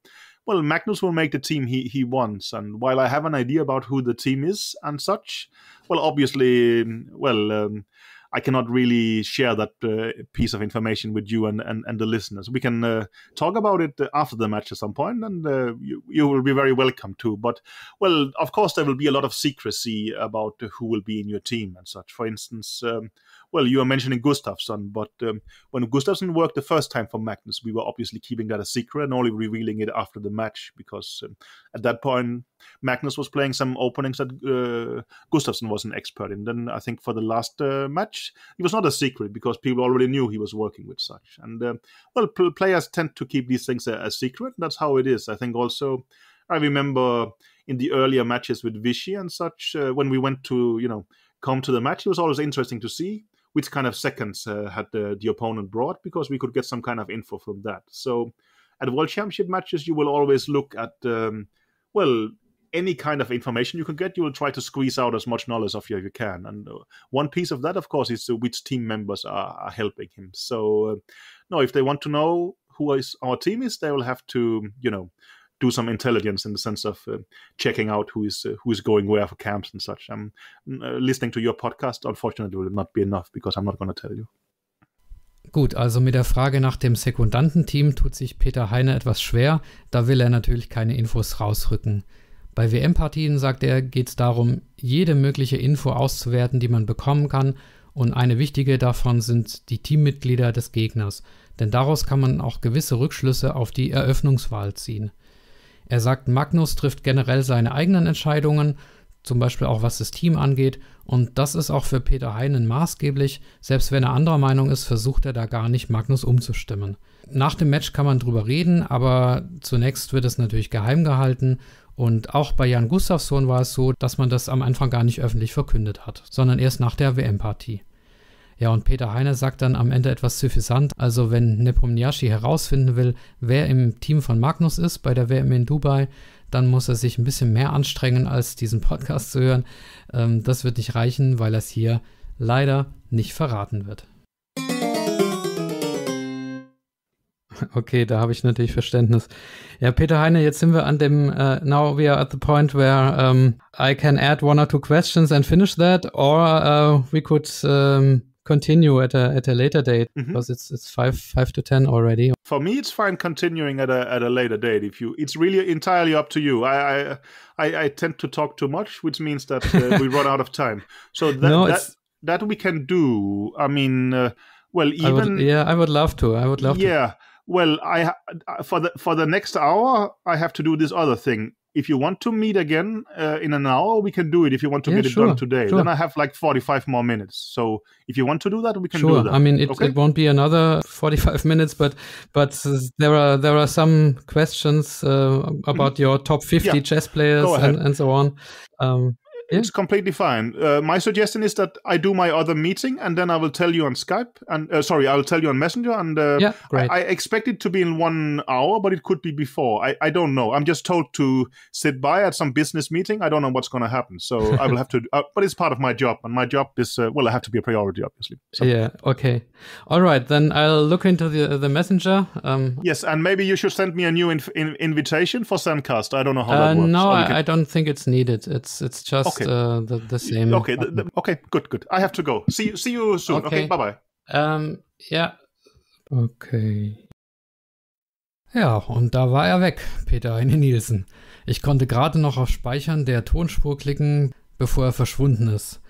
well, Magnus will make the team he, he wants. And while I have an idea about who the team is and such, well, obviously, well, um, I cannot really share that uh, piece of information with you and, and, and the listeners. We can uh, talk about it after the match at some point, and uh, you, you will be very welcome to. But, well, of course, there will be a lot of secrecy about who will be in your team and such. For instance, um, well, you are mentioning Gustafsson, but um, when Gustafsson worked the first time for Magnus, we were obviously keeping that a secret and only revealing it after the match because um, at that point Magnus was playing some openings that uh, Gustafsson was an expert in. Then I think for the last uh, match, it was not a secret because people already knew he was working with such. And uh, well, pl- players tend to keep these things a, a secret. That's how it is. I think also I remember in the earlier matches with Vichy and such, uh, when we went to, you know, come to the match, it was always interesting to see which kind of seconds uh, had the, the opponent brought because we could get some kind of info from that. So at World Championship matches, you will always look at, um, well, any kind of information you can get, you will try to squeeze out as much knowledge of you as you can. And uh, one piece of that, of course, is uh, which team members are, are helping him. So, uh, no, if they want to know who is our team is, they will have to, you know, do some intelligence in the sense of uh, checking out who is uh, who is going where for camps and such. um, mm, uh, listening to your podcast. Unfortunately, will not be enough because I'm not going to tell you. Gut, also mit der Frage nach dem Sekundantenteam tut sich Peter Heine etwas schwer. Da will er natürlich keine Infos rausrücken. Bei WM-Partien, sagt er, geht es darum, jede mögliche Info auszuwerten, die man bekommen kann. Und eine wichtige davon sind die Teammitglieder des Gegners. Denn daraus kann man auch gewisse Rückschlüsse auf die Eröffnungswahl ziehen. Er sagt, Magnus trifft generell seine eigenen Entscheidungen, zum Beispiel auch was das Team angeht, und das ist auch für Peter Heinen maßgeblich. Selbst wenn er anderer Meinung ist, versucht er da gar nicht, Magnus umzustimmen. Nach dem Match kann man drüber reden, aber zunächst wird es natürlich geheim gehalten. Und auch bei Jan Gustafsson war es so, dass man das am Anfang gar nicht öffentlich verkündet hat, sondern erst nach der WM-Partie. Ja, und Peter Heine sagt dann am Ende etwas suffisant, also wenn Nepomniachtchi herausfinden will, wer im Team von Magnus ist bei der WM in Dubai, dann muss er sich ein bisschen mehr anstrengen, als diesen Podcast zu hören. Ähm, das wird nicht reichen, weil er es hier leider nicht verraten wird. Okay, da habe ich natürlich Verständnis. Ja, Peter Heine, jetzt sind wir an dem uh, Now we are at the point where um, I can add one or two questions and finish that, or uh, we could um, continue at a at a later date mm-hmm. because it's it's five five to ten already. For me, it's fine continuing at a at a later date. If you, it's really entirely up to you. I I I, I tend to talk too much, which means that uh, we run out of time. So that no, that, that, we can do. I mean, uh, well, even I would, yeah, I would love to. I would love yeah, to. Yeah. Well, I for the for the next hour, I have to do this other thing if you want to meet again uh, in an hour, we can do it. If you want to yeah, get it done today, sure. then I have like 45 more minutes. So if you want to do that, we can sure. do that. I mean, it, okay? it won't be another 45 minutes, but but there are there are some questions uh, about mm-hmm. your top 50 yeah. chess players and, and, so on. Um, it's completely fine. Uh, my suggestion is that I do my other meeting and then I will tell you on Skype and uh, sorry, I will tell you on Messenger and uh, yeah, great. I, I, expect it to be in one hour, but it could be before. I, I don't know. I'm just told to sit by at some business meeting. I don't know what's going to happen, so I will have to. Uh, but it's part of my job, and my job is uh, well, I have to be a priority, obviously. So. Yeah. Okay. All right. Then I'll look into the uh, the Messenger. Um, yes, and maybe you should send me a new in- invitation for Sandcast. I don't know how that works. No, I, can... I, don't think it's needed. It's it's just. Okay just okay. uh, the, the, same. Okay, the, the, okay, good, good. I have to go. See, see you soon. Okay, okay bye bye. Ähm, ja. Okay. Ja, und da war er weg, Peter Heine Nielsen. Ich konnte gerade noch auf Speichern der Tonspur klicken, bevor er verschwunden ist.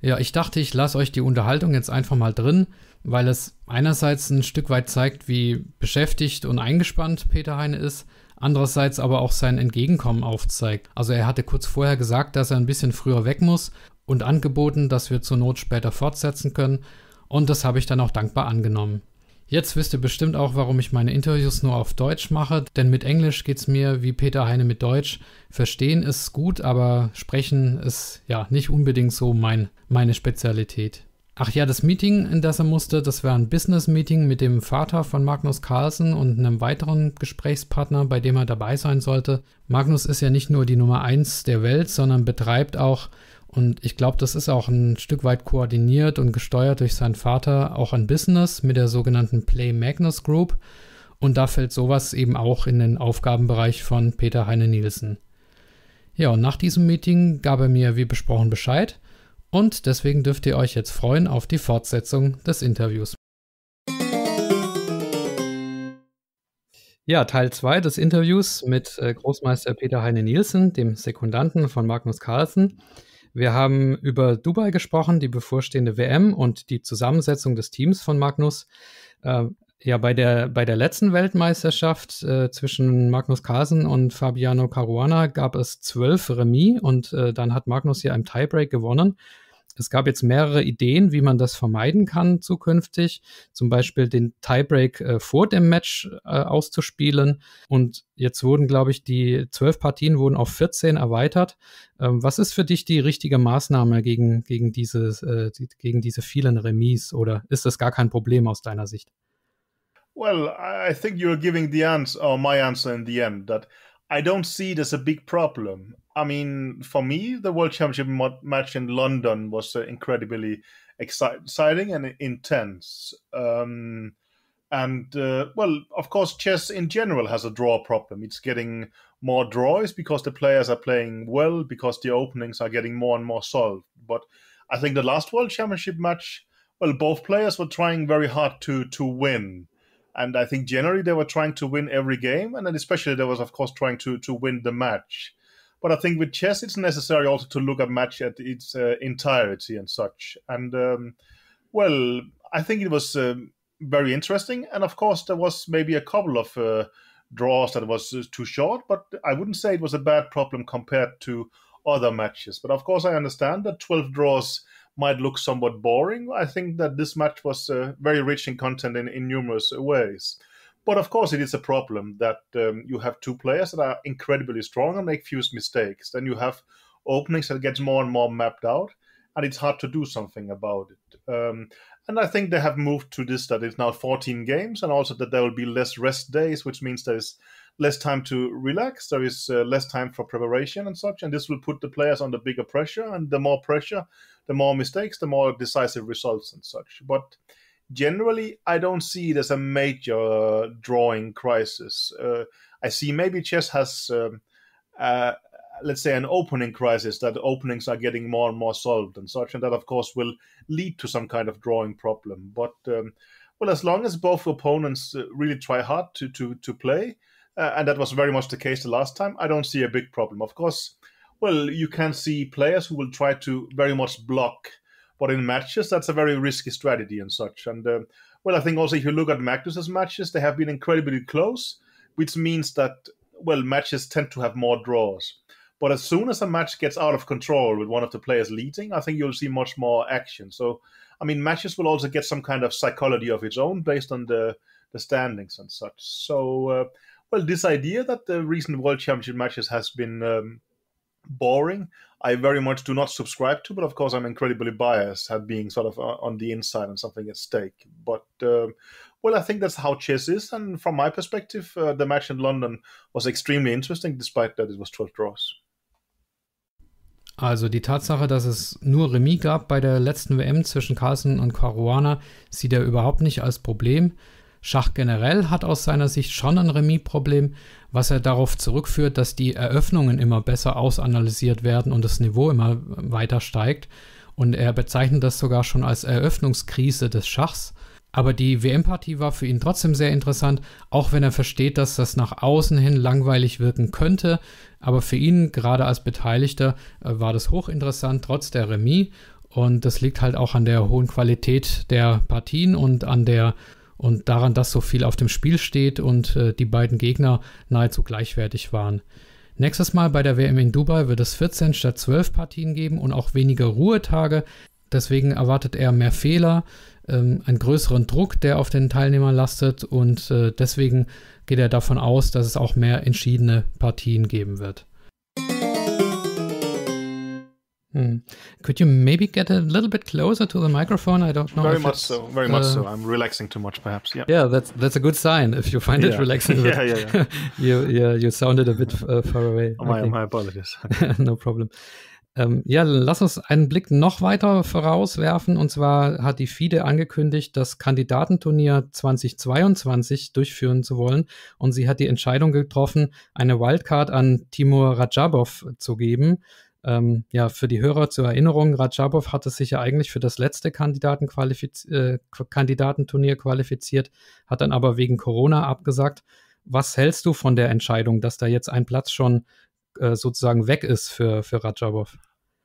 Ja, ich dachte, ich lasse euch die Unterhaltung jetzt einfach mal drin, weil es einerseits ein Stück weit zeigt, wie beschäftigt und eingespannt Peter Heine ist, andererseits aber auch sein Entgegenkommen aufzeigt. Also er hatte kurz vorher gesagt, dass er ein bisschen früher weg muss und angeboten, dass wir zur Not später fortsetzen können und das habe ich dann auch dankbar angenommen. Jetzt wisst ihr bestimmt auch, warum ich meine Interviews nur auf Deutsch mache, denn mit Englisch geht es mir wie Peter Heine mit Deutsch. Verstehen ist gut, aber sprechen ist ja nicht unbedingt so mein, meine Spezialität. Ach ja, das Meeting, in das er musste, das war ein Business-Meeting mit dem Vater von Magnus Carlsen und einem weiteren Gesprächspartner, bei dem er dabei sein sollte. Magnus ist ja nicht nur die Nummer eins der Welt, sondern betreibt auch, und ich glaube, das ist auch ein Stück weit koordiniert und gesteuert durch seinen Vater, auch ein Business mit der sogenannten Play Magnus Group. Und da fällt sowas eben auch in den Aufgabenbereich von Peter Heine Nielsen. Ja, und nach diesem Meeting gab er mir wie besprochen Bescheid und deswegen dürft ihr euch jetzt freuen auf die Fortsetzung des Interviews. Ja, Teil 2 des Interviews mit äh, Großmeister Peter Heine Nielsen, dem Sekundanten von Magnus Carlsen. Wir haben über Dubai gesprochen, die bevorstehende WM und die Zusammensetzung des Teams von Magnus. Äh, ja, bei der, bei der letzten Weltmeisterschaft äh, zwischen Magnus Carlsen und Fabiano Caruana gab es zwölf Remis und äh, dann hat Magnus hier einen Tiebreak gewonnen es gab jetzt mehrere Ideen, wie man das vermeiden kann zukünftig. Zum Beispiel den Tiebreak äh, vor dem Match äh, auszuspielen. Und jetzt wurden, glaube ich, die zwölf Partien wurden auf 14 erweitert. Ähm, was ist für dich die richtige Maßnahme gegen, gegen, dieses, äh, die, gegen diese vielen Remis? Oder ist das gar kein Problem aus deiner Sicht? Well, I think you're giving the answer, or uh, my answer in the end, that I don't see it as a big problem. I mean, for me, the World Championship match in London was uh, incredibly exciting and intense. Um, and uh, well, of course, chess in general has a draw problem. It's getting more draws because the players are playing well, because the openings are getting more and more solved. But I think the last World Championship match, well, both players were trying very hard to to win. And I think generally they were trying to win every game, and then especially they was of course trying to to win the match. But I think with chess, it's necessary also to look at match at its uh, entirety and such. And um, well, I think it was um, very interesting. And of course, there was maybe a couple of uh, draws that was uh, too short, but I wouldn't say it was a bad problem compared to other matches. But of course, I understand that 12 draws might look somewhat boring. I think that this match was uh, very rich in content in, in numerous ways. But of course, it is a problem that um, you have two players that are incredibly strong and make few mistakes. Then you have openings that gets more and more mapped out, and it's hard to do something about it. Um, and I think they have moved to this that it's now 14 games, and also that there will be less rest days, which means there is less time to relax, there is uh, less time for preparation and such. And this will put the players under bigger pressure, and the more pressure, the more mistakes, the more decisive results and such. But generally I don't see it as a major uh, drawing crisis. Uh, I see maybe chess has, um, uh, let's say, an opening crisis that openings are getting more and more solved and such, and that of course will lead to some kind of drawing problem. But um, well, as long as both opponents uh, really try hard to to to play, uh, and that was very much the case the last time, I don't see a big problem. Of course. Well, you can see players who will try to very much block but in matches, that's a very risky strategy and such. And uh, well, I think also if you look at Magnus's matches, they have been incredibly close, which means that well, matches tend to have more draws. But as soon as a match gets out of control with one of the players leading, I think you'll see much more action. So, I mean, matches will also get some kind of psychology of its own based on the, the standings and such. So, uh, well, this idea that the recent World Championship matches has been um, boring, I very much do not subscribe to, but of course I'm incredibly biased at being sort of uh, on the inside and something at stake. But um, well, I think that's how chess is, and from my perspective, uh, the match in London was extremely interesting, despite that it was 12 draws. Also die Tatsache, dass es nur Remis gab bei der letzten WM zwischen Carlsen und Caruana, sieht er überhaupt nicht als Problem. Schach generell hat aus seiner Sicht schon ein Remis-Problem, was er darauf zurückführt, dass die Eröffnungen immer besser ausanalysiert werden und das Niveau immer weiter steigt. Und er bezeichnet das sogar schon als Eröffnungskrise des Schachs. Aber die WM-Partie war für ihn trotzdem sehr interessant, auch wenn er versteht, dass das nach außen hin langweilig wirken könnte. Aber für ihn, gerade als Beteiligter, äh, war das hochinteressant, trotz der Remis. Und das liegt halt auch an der hohen Qualität der Partien und an der und daran, dass so viel auf dem Spiel steht und äh, die beiden Gegner nahezu gleichwertig waren. Nächstes Mal bei der WM in Dubai wird es 14 statt 12 Partien geben und auch weniger Ruhetage. Deswegen erwartet er mehr Fehler, ähm, einen größeren Druck, der auf den Teilnehmer lastet und äh, deswegen geht er davon aus, dass es auch mehr entschiedene Partien geben wird. Mm. Could you maybe get a little bit closer to the microphone? I don't know. Very much so. Very uh, much so. I'm relaxing too much, perhaps. Yeah. Yeah, that's that's a good sign if you find yeah. it relaxing. yeah, yeah, yeah. you yeah, you sounded a bit uh, far away. Oh, my, my apologies. no problem. Ähm, ja, lass uns einen Blick noch weiter vorauswerfen. Und zwar hat die FIDE angekündigt, das Kandidatenturnier 2022 durchführen zu wollen. Und sie hat die Entscheidung getroffen, eine Wildcard an Timur Rajabov zu geben. Ähm, ja, für die Hörer zur Erinnerung, Rajabov hatte sich ja eigentlich für das letzte Kandidaten qualifiz äh, Kandidatenturnier qualifiziert, hat dann aber wegen Corona abgesagt. Was hältst du von der Entscheidung, dass da jetzt ein Platz schon äh, sozusagen weg ist für, für Rajabov?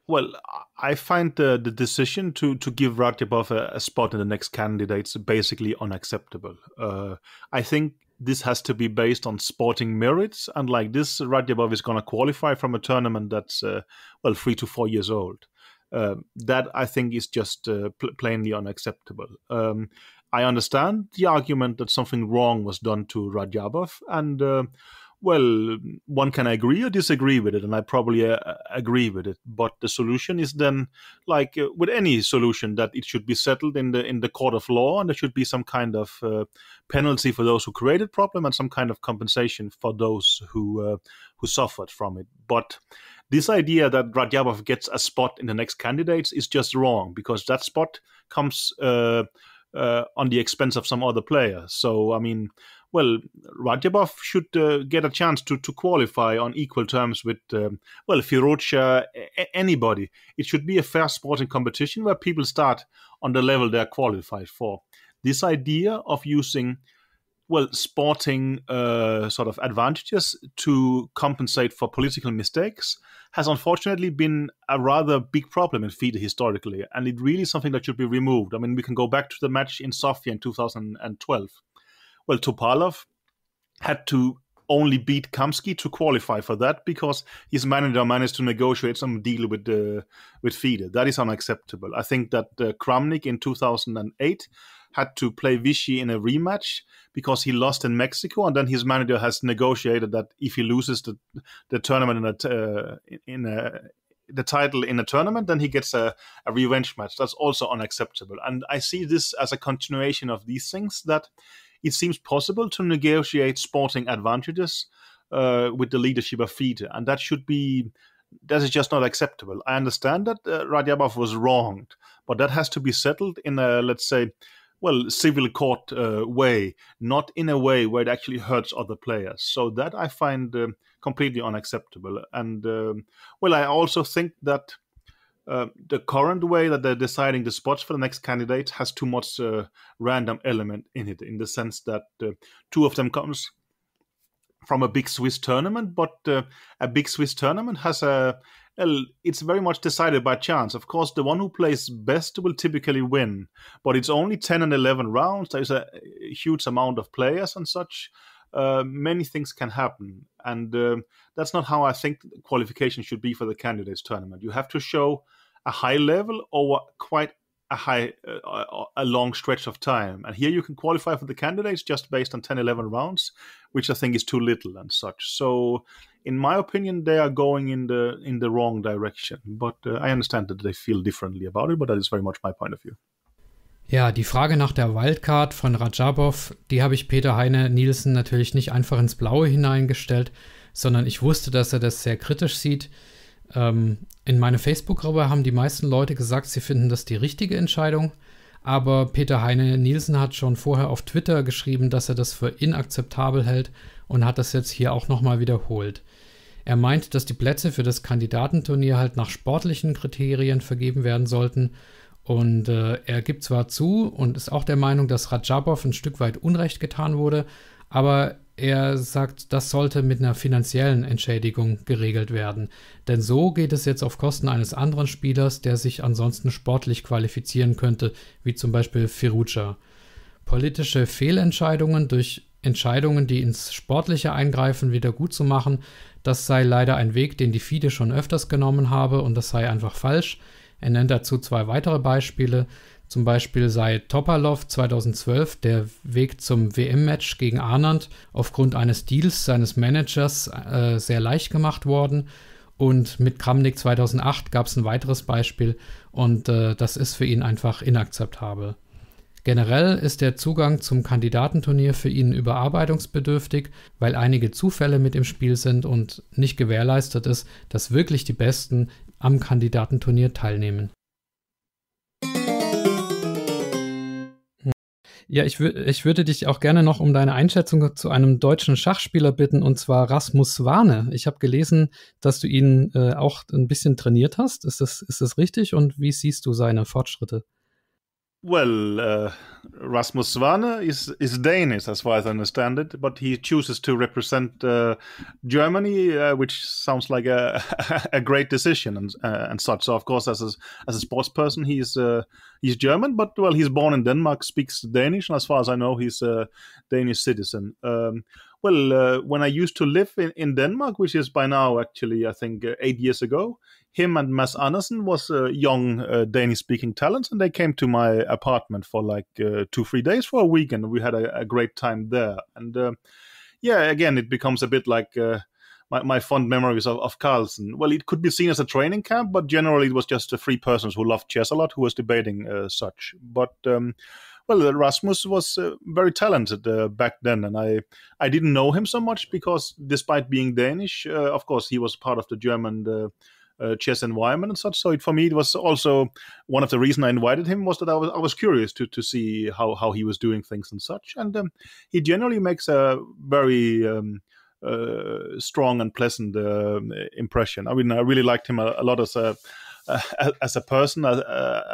Well, I find the, the decision to, to give Rajabov a, a, spot in the next candidates basically unacceptable. Uh, I think this has to be based on sporting merits, and like this, Radjabov is going to qualify from a tournament that's uh, well three to four years old. Uh, that I think is just uh, pl- plainly unacceptable. Um, I understand the argument that something wrong was done to Radjabov, and uh, well, one can agree or disagree with it, and I probably uh, agree with it. But the solution is then, like uh, with any solution, that it should be settled in the in the court of law, and there should be some kind of uh, penalty for those who created problem and some kind of compensation for those who uh, who suffered from it. But this idea that Radjabov gets a spot in the next candidates is just wrong because that spot comes uh, uh, on the expense of some other player. So I mean well, Radjabov should uh, get a chance to, to qualify on equal terms with, um, well, Firocha, a- anybody. It should be a fair sporting competition where people start on the level they're qualified for. This idea of using, well, sporting uh, sort of advantages to compensate for political mistakes has unfortunately been a rather big problem in FIDE historically, and it really is something that should be removed. I mean, we can go back to the match in Sofia in 2012 well, Topalov had to only beat Kamsky to qualify for that because his manager managed to negotiate some deal with uh, with FIDE. That is unacceptable. I think that uh, Kramnik in 2008 had to play Vichy in a rematch because he lost in Mexico, and then his manager has negotiated that if he loses the the tournament in a, uh, in a the title in a tournament, then he gets a, a revenge match. That's also unacceptable. And I see this as a continuation of these things that it seems possible to negotiate sporting advantages uh, with the leadership of FIDE, and that should be that is just not acceptable. I understand that uh, Radyabav was wronged, but that has to be settled in a let's say, well, civil court uh, way, not in a way where it actually hurts other players. So that I find uh, completely unacceptable. And um, well, I also think that uh, the current way that they're deciding the spots for the next candidate has too much uh, random element in it, in the sense that uh, two of them comes from a big Swiss tournament, but uh, a big Swiss tournament has a, a it's very much decided by chance. Of course, the one who plays best will typically win, but it's only ten and eleven rounds. There's a huge amount of players and such. Uh, many things can happen. And uh, that's not how I think qualification should be for the candidates tournament. You have to show a high level or quite a high uh, a long stretch of time and here you can qualify for the candidates just based on 10 11 rounds which i think is too little and such so in my opinion they are going in the in the wrong direction but uh, i understand that they feel differently about it but that is very much my point of view Ja, die Frage nach der Wildcard von Rajabov, die habe ich Peter Heine Nielsen natürlich nicht einfach ins Blaue hineingestellt, sondern ich wusste, dass er das sehr kritisch sieht. Ähm, In meiner Facebook-Gruppe haben die meisten Leute gesagt, sie finden das die richtige Entscheidung. Aber Peter Heine Nielsen hat schon vorher auf Twitter geschrieben, dass er das für inakzeptabel hält und hat das jetzt hier auch nochmal wiederholt. Er meint, dass die Plätze für das Kandidatenturnier halt nach sportlichen Kriterien vergeben werden sollten. Und äh, er gibt zwar zu und ist auch der Meinung, dass Rajabov ein Stück weit Unrecht getan wurde, aber er sagt, das sollte mit einer finanziellen Entschädigung geregelt werden. Denn so geht es jetzt auf Kosten eines anderen Spielers, der sich ansonsten sportlich qualifizieren könnte, wie zum Beispiel Ferruccia. Politische Fehlentscheidungen durch Entscheidungen, die ins Sportliche eingreifen, wieder gut zu machen, das sei leider ein Weg, den die FIDE schon öfters genommen habe und das sei einfach falsch. Er nennt dazu zwei weitere Beispiele. Zum Beispiel sei Topalov 2012 der Weg zum WM-Match gegen Arnand aufgrund eines Deals seines Managers äh, sehr leicht gemacht worden. Und mit Kramnik 2008 gab es ein weiteres Beispiel und äh, das ist für ihn einfach inakzeptabel. Generell ist der Zugang zum Kandidatenturnier für ihn überarbeitungsbedürftig, weil einige Zufälle mit im Spiel sind und nicht gewährleistet ist, dass wirklich die Besten am Kandidatenturnier teilnehmen. Ja, ich, wür ich würde dich auch gerne noch um deine Einschätzung zu einem deutschen Schachspieler bitten, und zwar Rasmus Warne. Ich habe gelesen, dass du ihn äh, auch ein bisschen trainiert hast. Ist das, ist das richtig und wie siehst du seine Fortschritte? Well, uh, Rasmus Svane is, is Danish, as far as I understand it, but he chooses to represent uh, Germany, uh, which sounds like a, a great decision and, uh, and such. So, of course, as a, as a sports person, he's uh, he's German, but well, he's born in Denmark, speaks Danish, and as far as I know, he's a Danish citizen. Um, well, uh, when I used to live in, in Denmark, which is by now actually, I think, eight years ago, him and Mass Anderson was a young uh, Danish speaking talent, and they came to my apartment for like uh, two, three days for a weekend. We had a, a great time there. And uh, yeah, again, it becomes a bit like uh, my, my fond memories of, of Carlsen. Well, it could be seen as a training camp, but generally it was just three persons who loved chess a lot who was debating uh, such. But. Um, well, Rasmus was uh, very talented uh, back then, and I I didn't know him so much because, despite being Danish, uh, of course, he was part of the German uh, uh, chess environment and such. So it, for me, it was also one of the reasons I invited him was that I was, I was curious to, to see how, how he was doing things and such. And um, he generally makes a very um, uh, strong and pleasant uh, impression. I mean, I really liked him a, a lot as a as a person, as,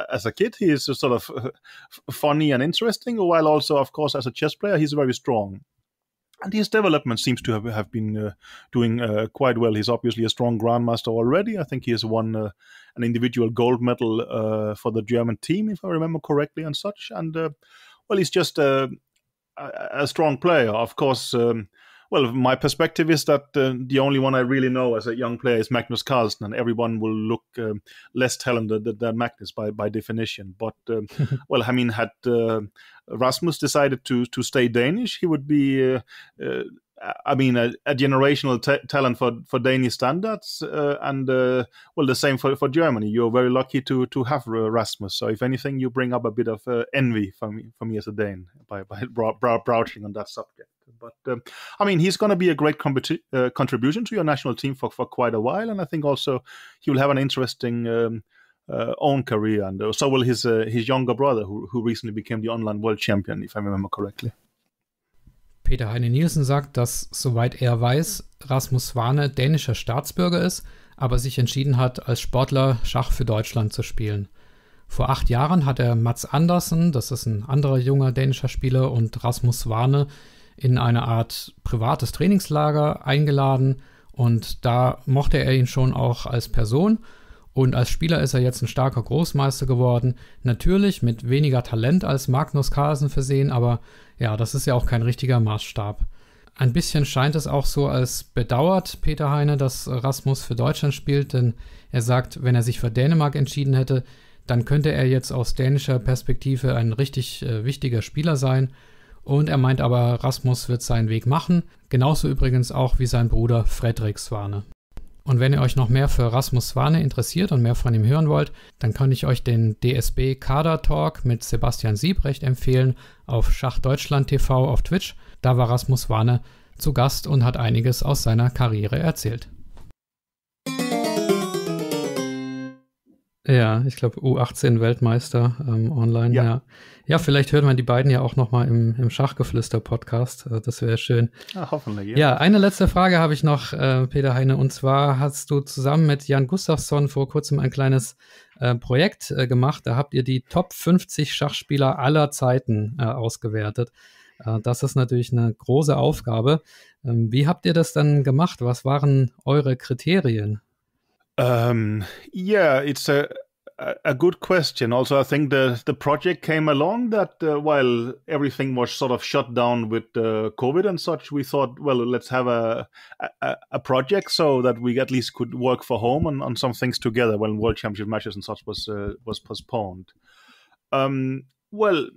as a kid, he is sort of funny and interesting. While also, of course, as a chess player, he's very strong. And his development seems to have, have been uh, doing uh, quite well. He's obviously a strong grandmaster already. I think he has won uh, an individual gold medal uh, for the German team, if I remember correctly, and such. And uh, well, he's just uh, a, a strong player. Of course, um, well, my perspective is that uh, the only one I really know as a young player is Magnus Carlsen, and everyone will look um, less talented than, than, Magnus by, by definition. But um, well, I mean, had uh, Rasmus decided to to stay Danish, he would be. Uh, uh I mean, a, a generational t- talent for, for Danish standards, and well, the same for, for Germany. You're very lucky to to have Rasmus. So, if anything, you bring up a bit of envy for me, for me as a Dane by by broaching on that subject. But um, I mean, he's going to be a great uh, contribution to your national team for, for quite a while, and I think also he will have an interesting um, uh, own career, and uh, so will his uh, his younger brother, who who recently became the online world champion, if I remember correctly. Peter Heine Nielsen sagt, dass soweit er weiß, Rasmus Swane dänischer Staatsbürger ist, aber sich entschieden hat, als Sportler Schach für Deutschland zu spielen. Vor acht Jahren hat er Mats Andersen, das ist ein anderer junger dänischer Spieler, und Rasmus Warne in eine Art privates Trainingslager eingeladen und da mochte er ihn schon auch als Person und als Spieler ist er jetzt ein starker Großmeister geworden. Natürlich mit weniger Talent als Magnus Carlsen versehen, aber ja, das ist ja auch kein richtiger Maßstab. Ein bisschen scheint es auch so, als bedauert Peter Heine, dass Rasmus für Deutschland spielt, denn er sagt, wenn er sich für Dänemark entschieden hätte, dann könnte er jetzt aus dänischer Perspektive ein richtig äh, wichtiger Spieler sein. Und er meint aber, Rasmus wird seinen Weg machen, genauso übrigens auch wie sein Bruder Frederik Swane. Und wenn ihr euch noch mehr für Rasmus Swane interessiert und mehr von ihm hören wollt, dann kann ich euch den DSB Kader Talk mit Sebastian Siebrecht empfehlen auf Schach TV auf Twitch. Da war Rasmus Swane zu Gast und hat einiges aus seiner Karriere erzählt. Ja, ich glaube U18 Weltmeister ähm, online. Ja. ja. ja, vielleicht hört man die beiden ja auch noch mal im, im Schachgeflüster-Podcast. Äh, das wäre schön. Ja, hoffentlich. Ja. ja, eine letzte Frage habe ich noch, äh, Peter Heine. Und zwar hast du zusammen mit Jan Gustafsson vor kurzem ein kleines äh, Projekt äh, gemacht. Da habt ihr die Top 50 Schachspieler aller Zeiten äh, ausgewertet. Äh, das ist natürlich eine große Aufgabe. Ähm, wie habt ihr das dann gemacht? Was waren eure Kriterien? Um, yeah, it's a a good question. Also, I think the the project came along that uh, while everything was sort of shut down with uh, COVID and such, we thought, well, let's have a, a, a project so that we at least could work for home and on some things together when World Championship matches and such was uh, was postponed. Um, well,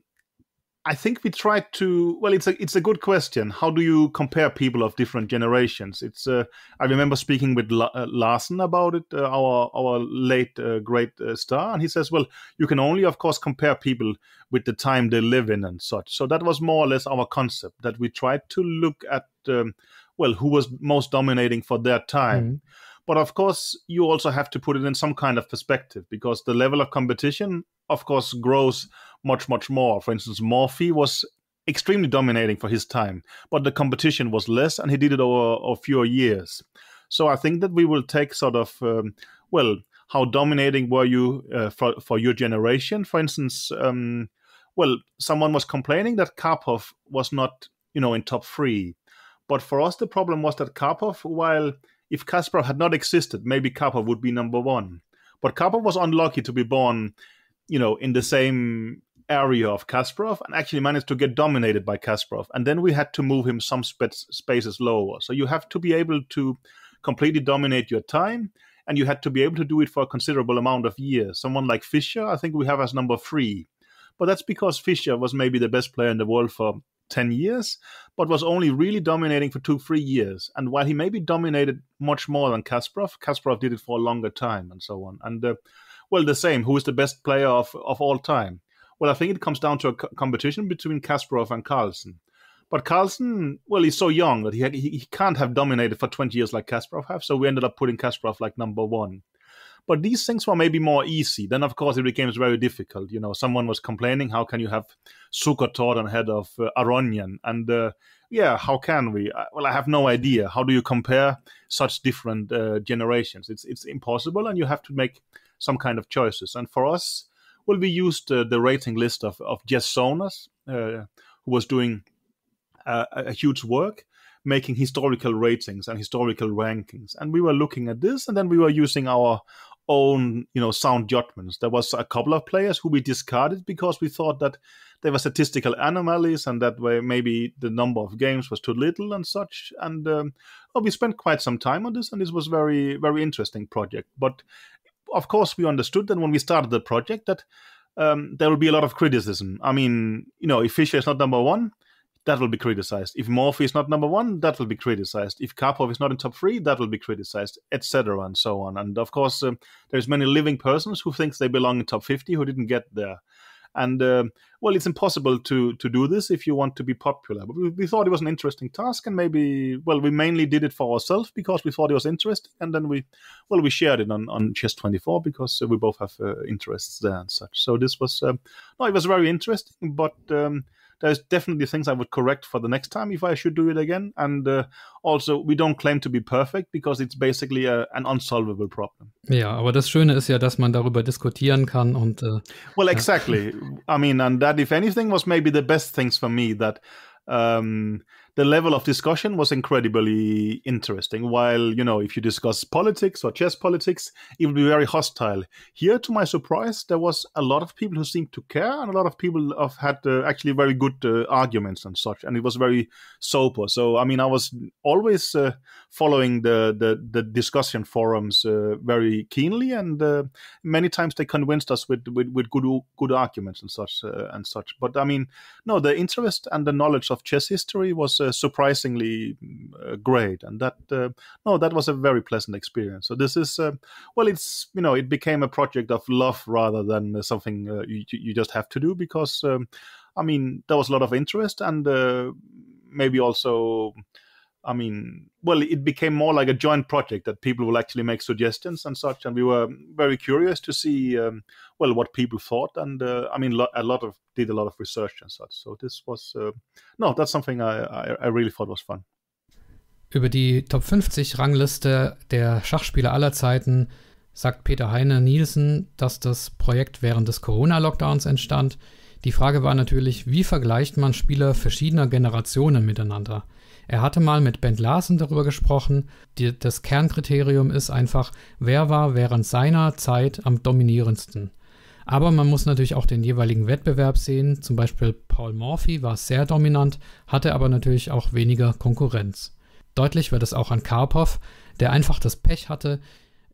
I think we tried to. Well, it's a it's a good question. How do you compare people of different generations? It's. Uh, I remember speaking with La- uh, Larson about it, uh, our our late uh, great uh, star, and he says, well, you can only, of course, compare people with the time they live in and such. So that was more or less our concept that we tried to look at. Um, well, who was most dominating for their time. Mm-hmm. But of course, you also have to put it in some kind of perspective because the level of competition, of course, grows much, much more. For instance, Morphy was extremely dominating for his time, but the competition was less, and he did it over, a few years. So I think that we will take sort of um, well, how dominating were you uh, for for your generation? For instance, um, well, someone was complaining that Karpov was not you know in top three, but for us the problem was that Karpov, while if Kasparov had not existed, maybe Karpov would be number one. But Karpov was unlucky to be born, you know, in the same area of Kasparov and actually managed to get dominated by Kasparov. And then we had to move him some spaces lower. So you have to be able to completely dominate your time and you had to be able to do it for a considerable amount of years. Someone like Fischer, I think we have as number three. But that's because Fischer was maybe the best player in the world for 10 years, but was only really dominating for two, three years. And while he maybe dominated much more than Kasparov, Kasparov did it for a longer time and so on. And uh, well, the same. Who is the best player of, of all time? Well, I think it comes down to a competition between Kasparov and Carlsen. But Carlsen, well, he's so young that he, he, he can't have dominated for 20 years like Kasparov have. So we ended up putting Kasparov like number one. But these things were maybe more easy. Then, of course, it became very difficult. You know, someone was complaining, how can you have Sukotor on head of uh, Aronian? And uh, yeah, how can we? I, well, I have no idea. How do you compare such different uh, generations? It's it's impossible, and you have to make some kind of choices. And for us, well, we used uh, the rating list of, of Jess Sonas, uh, who was doing uh, a, a huge work making historical ratings and historical rankings. And we were looking at this, and then we were using our own, you know, sound judgments. There was a couple of players who we discarded because we thought that they were statistical anomalies and that way maybe the number of games was too little and such. And um, well, oh, we spent quite some time on this, and this was very, very interesting project. But of course, we understood that when we started the project that um, there will be a lot of criticism. I mean, you know, if Fischer is not number one, that will be criticized. If Morphy is not number one, that will be criticized. If Karpov is not in top three, that will be criticized, etc. and so on. And of course, um, there's many living persons who thinks they belong in top 50 who didn't get there. And um, well, it's impossible to to do this if you want to be popular. But we, we, thought it was an interesting task, and maybe well, we mainly did it for ourselves because we thought it was interesting, and then we well, we shared it on on Chess Twenty Four because uh, we both have uh, interests there and such. So this was um, no, it was very interesting, but. Um, there's definitely things I would correct for the next time if I should do it again. And uh, also, we don't claim to be perfect because it's basically a, uh, an unsolvable problem. Yeah, aber das Schöne ist ja, dass man darüber diskutieren kann und. Uh, well, exactly. I mean, and that, if anything, was maybe the best things for me that. Um, the level of discussion was incredibly interesting. While, you know, if you discuss politics or chess politics, it would be very hostile. Here, to my surprise, there was a lot of people who seemed to care, and a lot of people have had uh, actually very good uh, arguments and such. And it was very sober. So, I mean, I was always uh, following the, the, the, discussion forums uh, very keenly, and uh, many times they convinced us with, with, with good, good arguments and such uh, and such. But, I mean, no, the interest and the knowledge of chess history was uh, surprisingly mm, uh, great, and that uh, no, that was a very pleasant experience. So this is uh, well, it's you know, it became a project of love rather than something you you just have to do because um, I mean there was a lot of interest and maybe also I mean, well, it became more like a joint project that people will actually make suggestions and such. And we were very curious to see, um, well, what people thought. And uh, I mean, lo a lot of did a lot of research and such. So this was, uh, no, that's something I, I, I really thought was fun. Über die Top 50 Rangliste der Schachspieler aller Zeiten sagt Peter Heine Nielsen, dass das Projekt während des Corona-Lockdowns entstand. Die Frage war natürlich, wie vergleicht man Spieler verschiedener Generationen miteinander? Er hatte mal mit Ben Larsen darüber gesprochen. Die, das Kernkriterium ist einfach, wer war während seiner Zeit am dominierendsten. Aber man muss natürlich auch den jeweiligen Wettbewerb sehen. Zum Beispiel Paul Morphy war sehr dominant, hatte aber natürlich auch weniger Konkurrenz. Deutlich wird es auch an Karpov, der einfach das Pech hatte,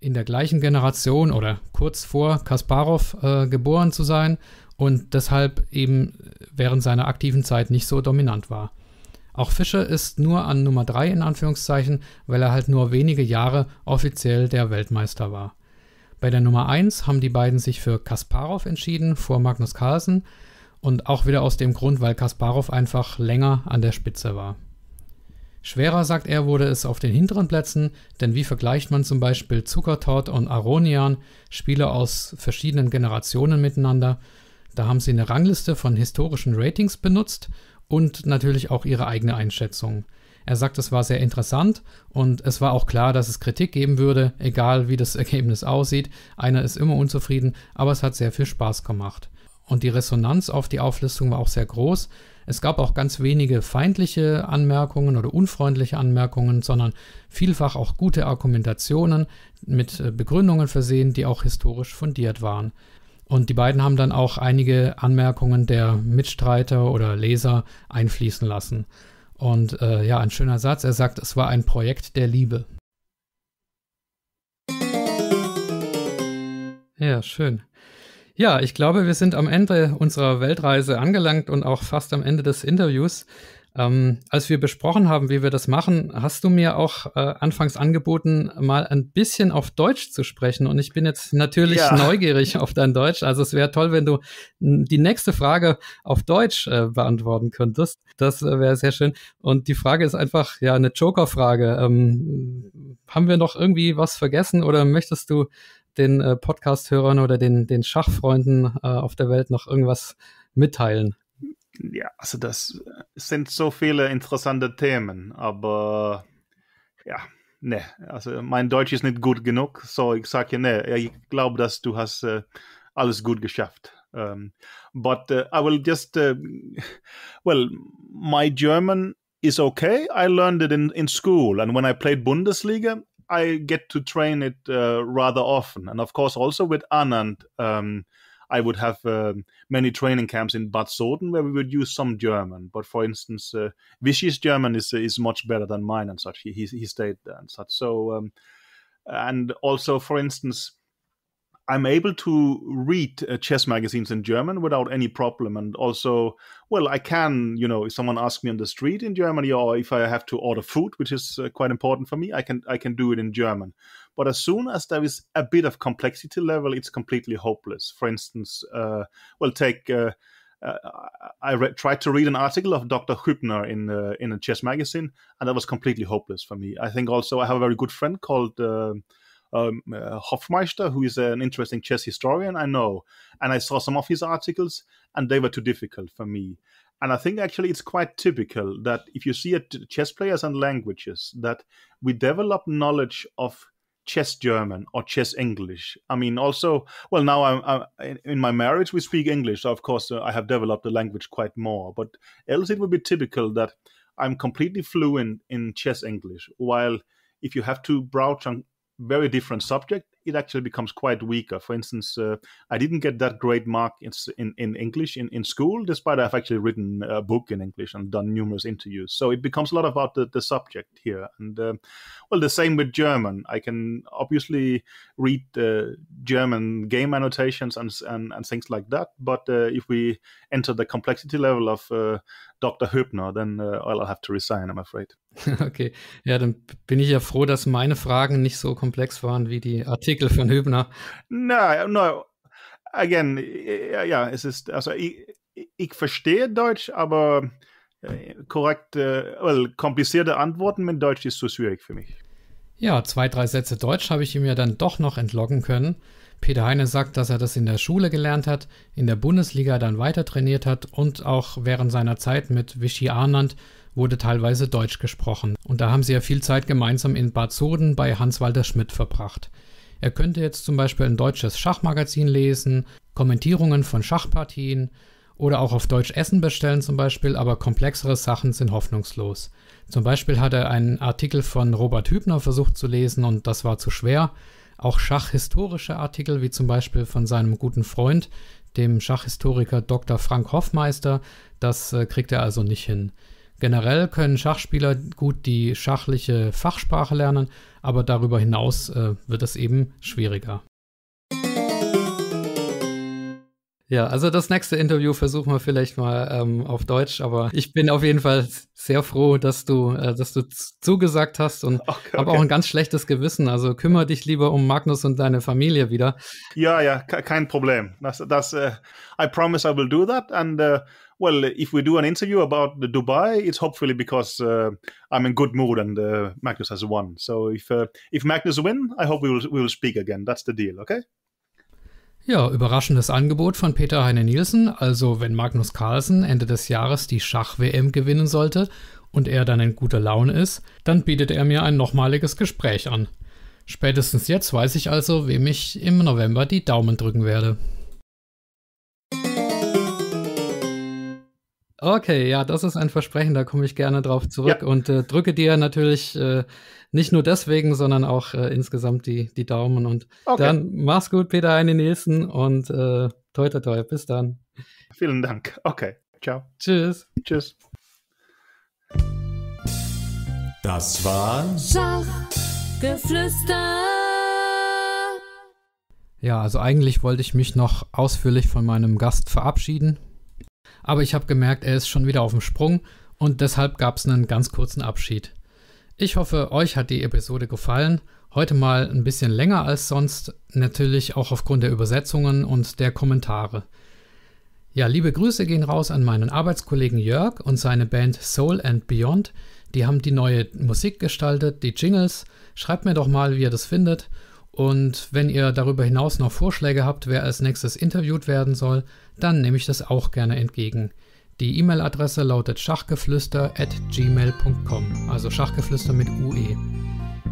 in der gleichen Generation oder kurz vor Kasparov äh, geboren zu sein und deshalb eben während seiner aktiven Zeit nicht so dominant war. Auch Fischer ist nur an Nummer 3 in Anführungszeichen, weil er halt nur wenige Jahre offiziell der Weltmeister war. Bei der Nummer 1 haben die beiden sich für Kasparov entschieden vor Magnus Carlsen und auch wieder aus dem Grund, weil Kasparov einfach länger an der Spitze war. Schwerer, sagt er, wurde es auf den hinteren Plätzen, denn wie vergleicht man zum Beispiel Zuckertort und Aronian, Spieler aus verschiedenen Generationen miteinander? Da haben sie eine Rangliste von historischen Ratings benutzt und natürlich auch ihre eigene Einschätzung. Er sagt, es war sehr interessant und es war auch klar, dass es Kritik geben würde, egal wie das Ergebnis aussieht. Einer ist immer unzufrieden, aber es hat sehr viel Spaß gemacht. Und die Resonanz auf die Auflistung war auch sehr groß. Es gab auch ganz wenige feindliche Anmerkungen oder unfreundliche Anmerkungen, sondern vielfach auch gute Argumentationen mit äh, Begründungen versehen, die auch historisch fundiert waren. Und die beiden haben dann auch einige Anmerkungen der Mitstreiter oder Leser einfließen lassen. Und äh, ja, ein schöner Satz. Er sagt, es war ein Projekt der Liebe. Ja, schön. Ja, ich glaube, wir sind am Ende unserer Weltreise angelangt und auch fast am Ende des Interviews. Ähm, als wir besprochen haben, wie wir das machen, hast du mir auch äh, anfangs angeboten, mal ein bisschen auf Deutsch zu sprechen. Und ich bin jetzt natürlich ja. neugierig auf dein Deutsch. Also es wäre toll, wenn du hm, die nächste Frage auf Deutsch äh, beantworten könntest. Das äh, wäre sehr schön. Und die Frage ist einfach ja eine Joker-Frage. Ähm, haben wir noch irgendwie was vergessen oder möchtest du den äh, Podcast-Hörern oder den, den Schachfreunden äh, auf der Welt noch irgendwas mitteilen? Ja, also das äh, sind so viele interessante Themen, aber ja, ne, also mein Deutsch ist nicht gut genug, so ich sage ja, ne, ich glaube, dass du hast äh, alles gut geschafft. Um, ähm, but uh, I will just, uh, well, my German is okay. I learned it in, in school, and when I played Bundesliga, I get to train it uh, rather often, and of course also with Anand. Um, I would have um, many training camps in Bad Soden where we would use some German. But for instance, uh, Vichy's German is uh, is much better than mine and such. He he, he stayed there and such. So um, and also, for instance. I'm able to read uh, chess magazines in German without any problem. And also, well, I can, you know, if someone asks me on the street in Germany or if I have to order food, which is uh, quite important for me, I can I can do it in German. But as soon as there is a bit of complexity level, it's completely hopeless. For instance, uh, well, take. Uh, uh, I tried to read an article of Dr. Hübner in uh, in a chess magazine, and that was completely hopeless for me. I think also I have a very good friend called um, um, uh, um, Hofmeister, who is an interesting chess historian I know, and I saw some of his articles, and they were too difficult for me. And I think actually it's quite typical that if you see at chess players and languages that we develop knowledge of chess German or chess English. I mean, also, well, now I'm, I'm in my marriage we speak English, so of course uh, I have developed the language quite more. But else it would be typical that I'm completely fluent in chess English, while if you have to broach on very different subject, it actually becomes quite weaker. For instance, uh, I didn't get that great mark in in, in English in, in school, despite I've actually written a book in English and done numerous interviews. So it becomes a lot about the, the subject here. And uh, well, the same with German. I can obviously read German game annotations and and, and things like that. But uh, if we enter the complexity level of uh, Dr. Hübner, then uh, I'll have to resign. I'm afraid. Okay, ja, dann bin ich ja froh, dass meine Fragen nicht so komplex waren wie die Artikel von Hübner. No, no. Again, ja, es ist, also ich, ich verstehe Deutsch, aber äh, korrekte, well, komplizierte Antworten mit Deutsch ist zu schwierig für mich. Ja, zwei, drei Sätze Deutsch habe ich ihm ja dann doch noch entloggen können. Peter Heine sagt, dass er das in der Schule gelernt hat, in der Bundesliga dann weiter trainiert hat und auch während seiner Zeit mit Vichy Arnand wurde teilweise Deutsch gesprochen. Und da haben sie ja viel Zeit gemeinsam in Bad Soden bei Hans-Walter Schmidt verbracht. Er könnte jetzt zum Beispiel ein deutsches Schachmagazin lesen, Kommentierungen von Schachpartien oder auch auf Deutsch Essen bestellen zum Beispiel, aber komplexere Sachen sind hoffnungslos. Zum Beispiel hat er einen Artikel von Robert Hübner versucht zu lesen und das war zu schwer. Auch schachhistorische Artikel, wie zum Beispiel von seinem guten Freund, dem Schachhistoriker Dr. Frank Hoffmeister, das äh, kriegt er also nicht hin. Generell können Schachspieler gut die schachliche Fachsprache lernen, aber darüber hinaus äh, wird es eben schwieriger. Ja, also das nächste Interview versuchen wir vielleicht mal ähm, auf Deutsch, aber ich bin auf jeden Fall sehr froh, dass du, äh, dass du zugesagt hast und okay, okay. habe auch ein ganz schlechtes Gewissen. Also kümmere dich lieber um Magnus und deine Familie wieder. Ja, ja, kein Problem. Das, das, uh, I promise I will do that and uh, well, if we do an interview about Dubai, it's hopefully because uh, I'm in good mood and uh, Magnus has won. So if uh, if Magnus win, I hope we will we will speak again. That's the deal, okay? Ja, überraschendes Angebot von Peter Heine Nielsen. Also wenn Magnus Carlsen Ende des Jahres die Schach-WM gewinnen sollte und er dann in guter Laune ist, dann bietet er mir ein nochmaliges Gespräch an. Spätestens jetzt weiß ich also, wem ich im November die Daumen drücken werde. Okay, ja, das ist ein Versprechen, da komme ich gerne drauf zurück ja. und äh, drücke dir natürlich äh, nicht nur deswegen, sondern auch äh, insgesamt die, die Daumen. Und okay. dann mach's gut, Peter Heine Nielsen und äh, toi toi toi, bis dann. Vielen Dank. Okay, ciao. Tschüss. Tschüss. Das war Schachgeflüster. Ja, also eigentlich wollte ich mich noch ausführlich von meinem Gast verabschieden, aber ich habe gemerkt, er ist schon wieder auf dem Sprung und deshalb gab es einen ganz kurzen Abschied. Ich hoffe, euch hat die Episode gefallen. Heute mal ein bisschen länger als sonst, natürlich auch aufgrund der Übersetzungen und der Kommentare. Ja, liebe Grüße gehen raus an meinen Arbeitskollegen Jörg und seine Band Soul and Beyond. Die haben die neue Musik gestaltet, die Jingles. Schreibt mir doch mal, wie ihr das findet. Und wenn ihr darüber hinaus noch Vorschläge habt, wer als nächstes interviewt werden soll, dann nehme ich das auch gerne entgegen. Die E-Mail-Adresse lautet schachgeflüster@gmail.com, also Schachgeflüster mit UE.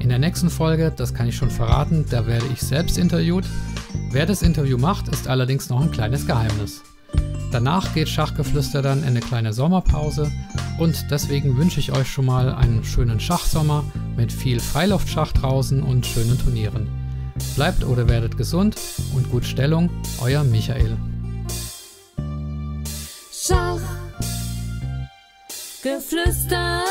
In der nächsten Folge, das kann ich schon verraten, da werde ich selbst interviewt. Wer das Interview macht, ist allerdings noch ein kleines Geheimnis. Danach geht Schachgeflüster dann in eine kleine Sommerpause und deswegen wünsche ich euch schon mal einen schönen Schachsommer mit viel Freiluftschach draußen und schönen Turnieren. Bleibt oder werdet gesund und gut Stellung, euer Michael. Schachgeflüster.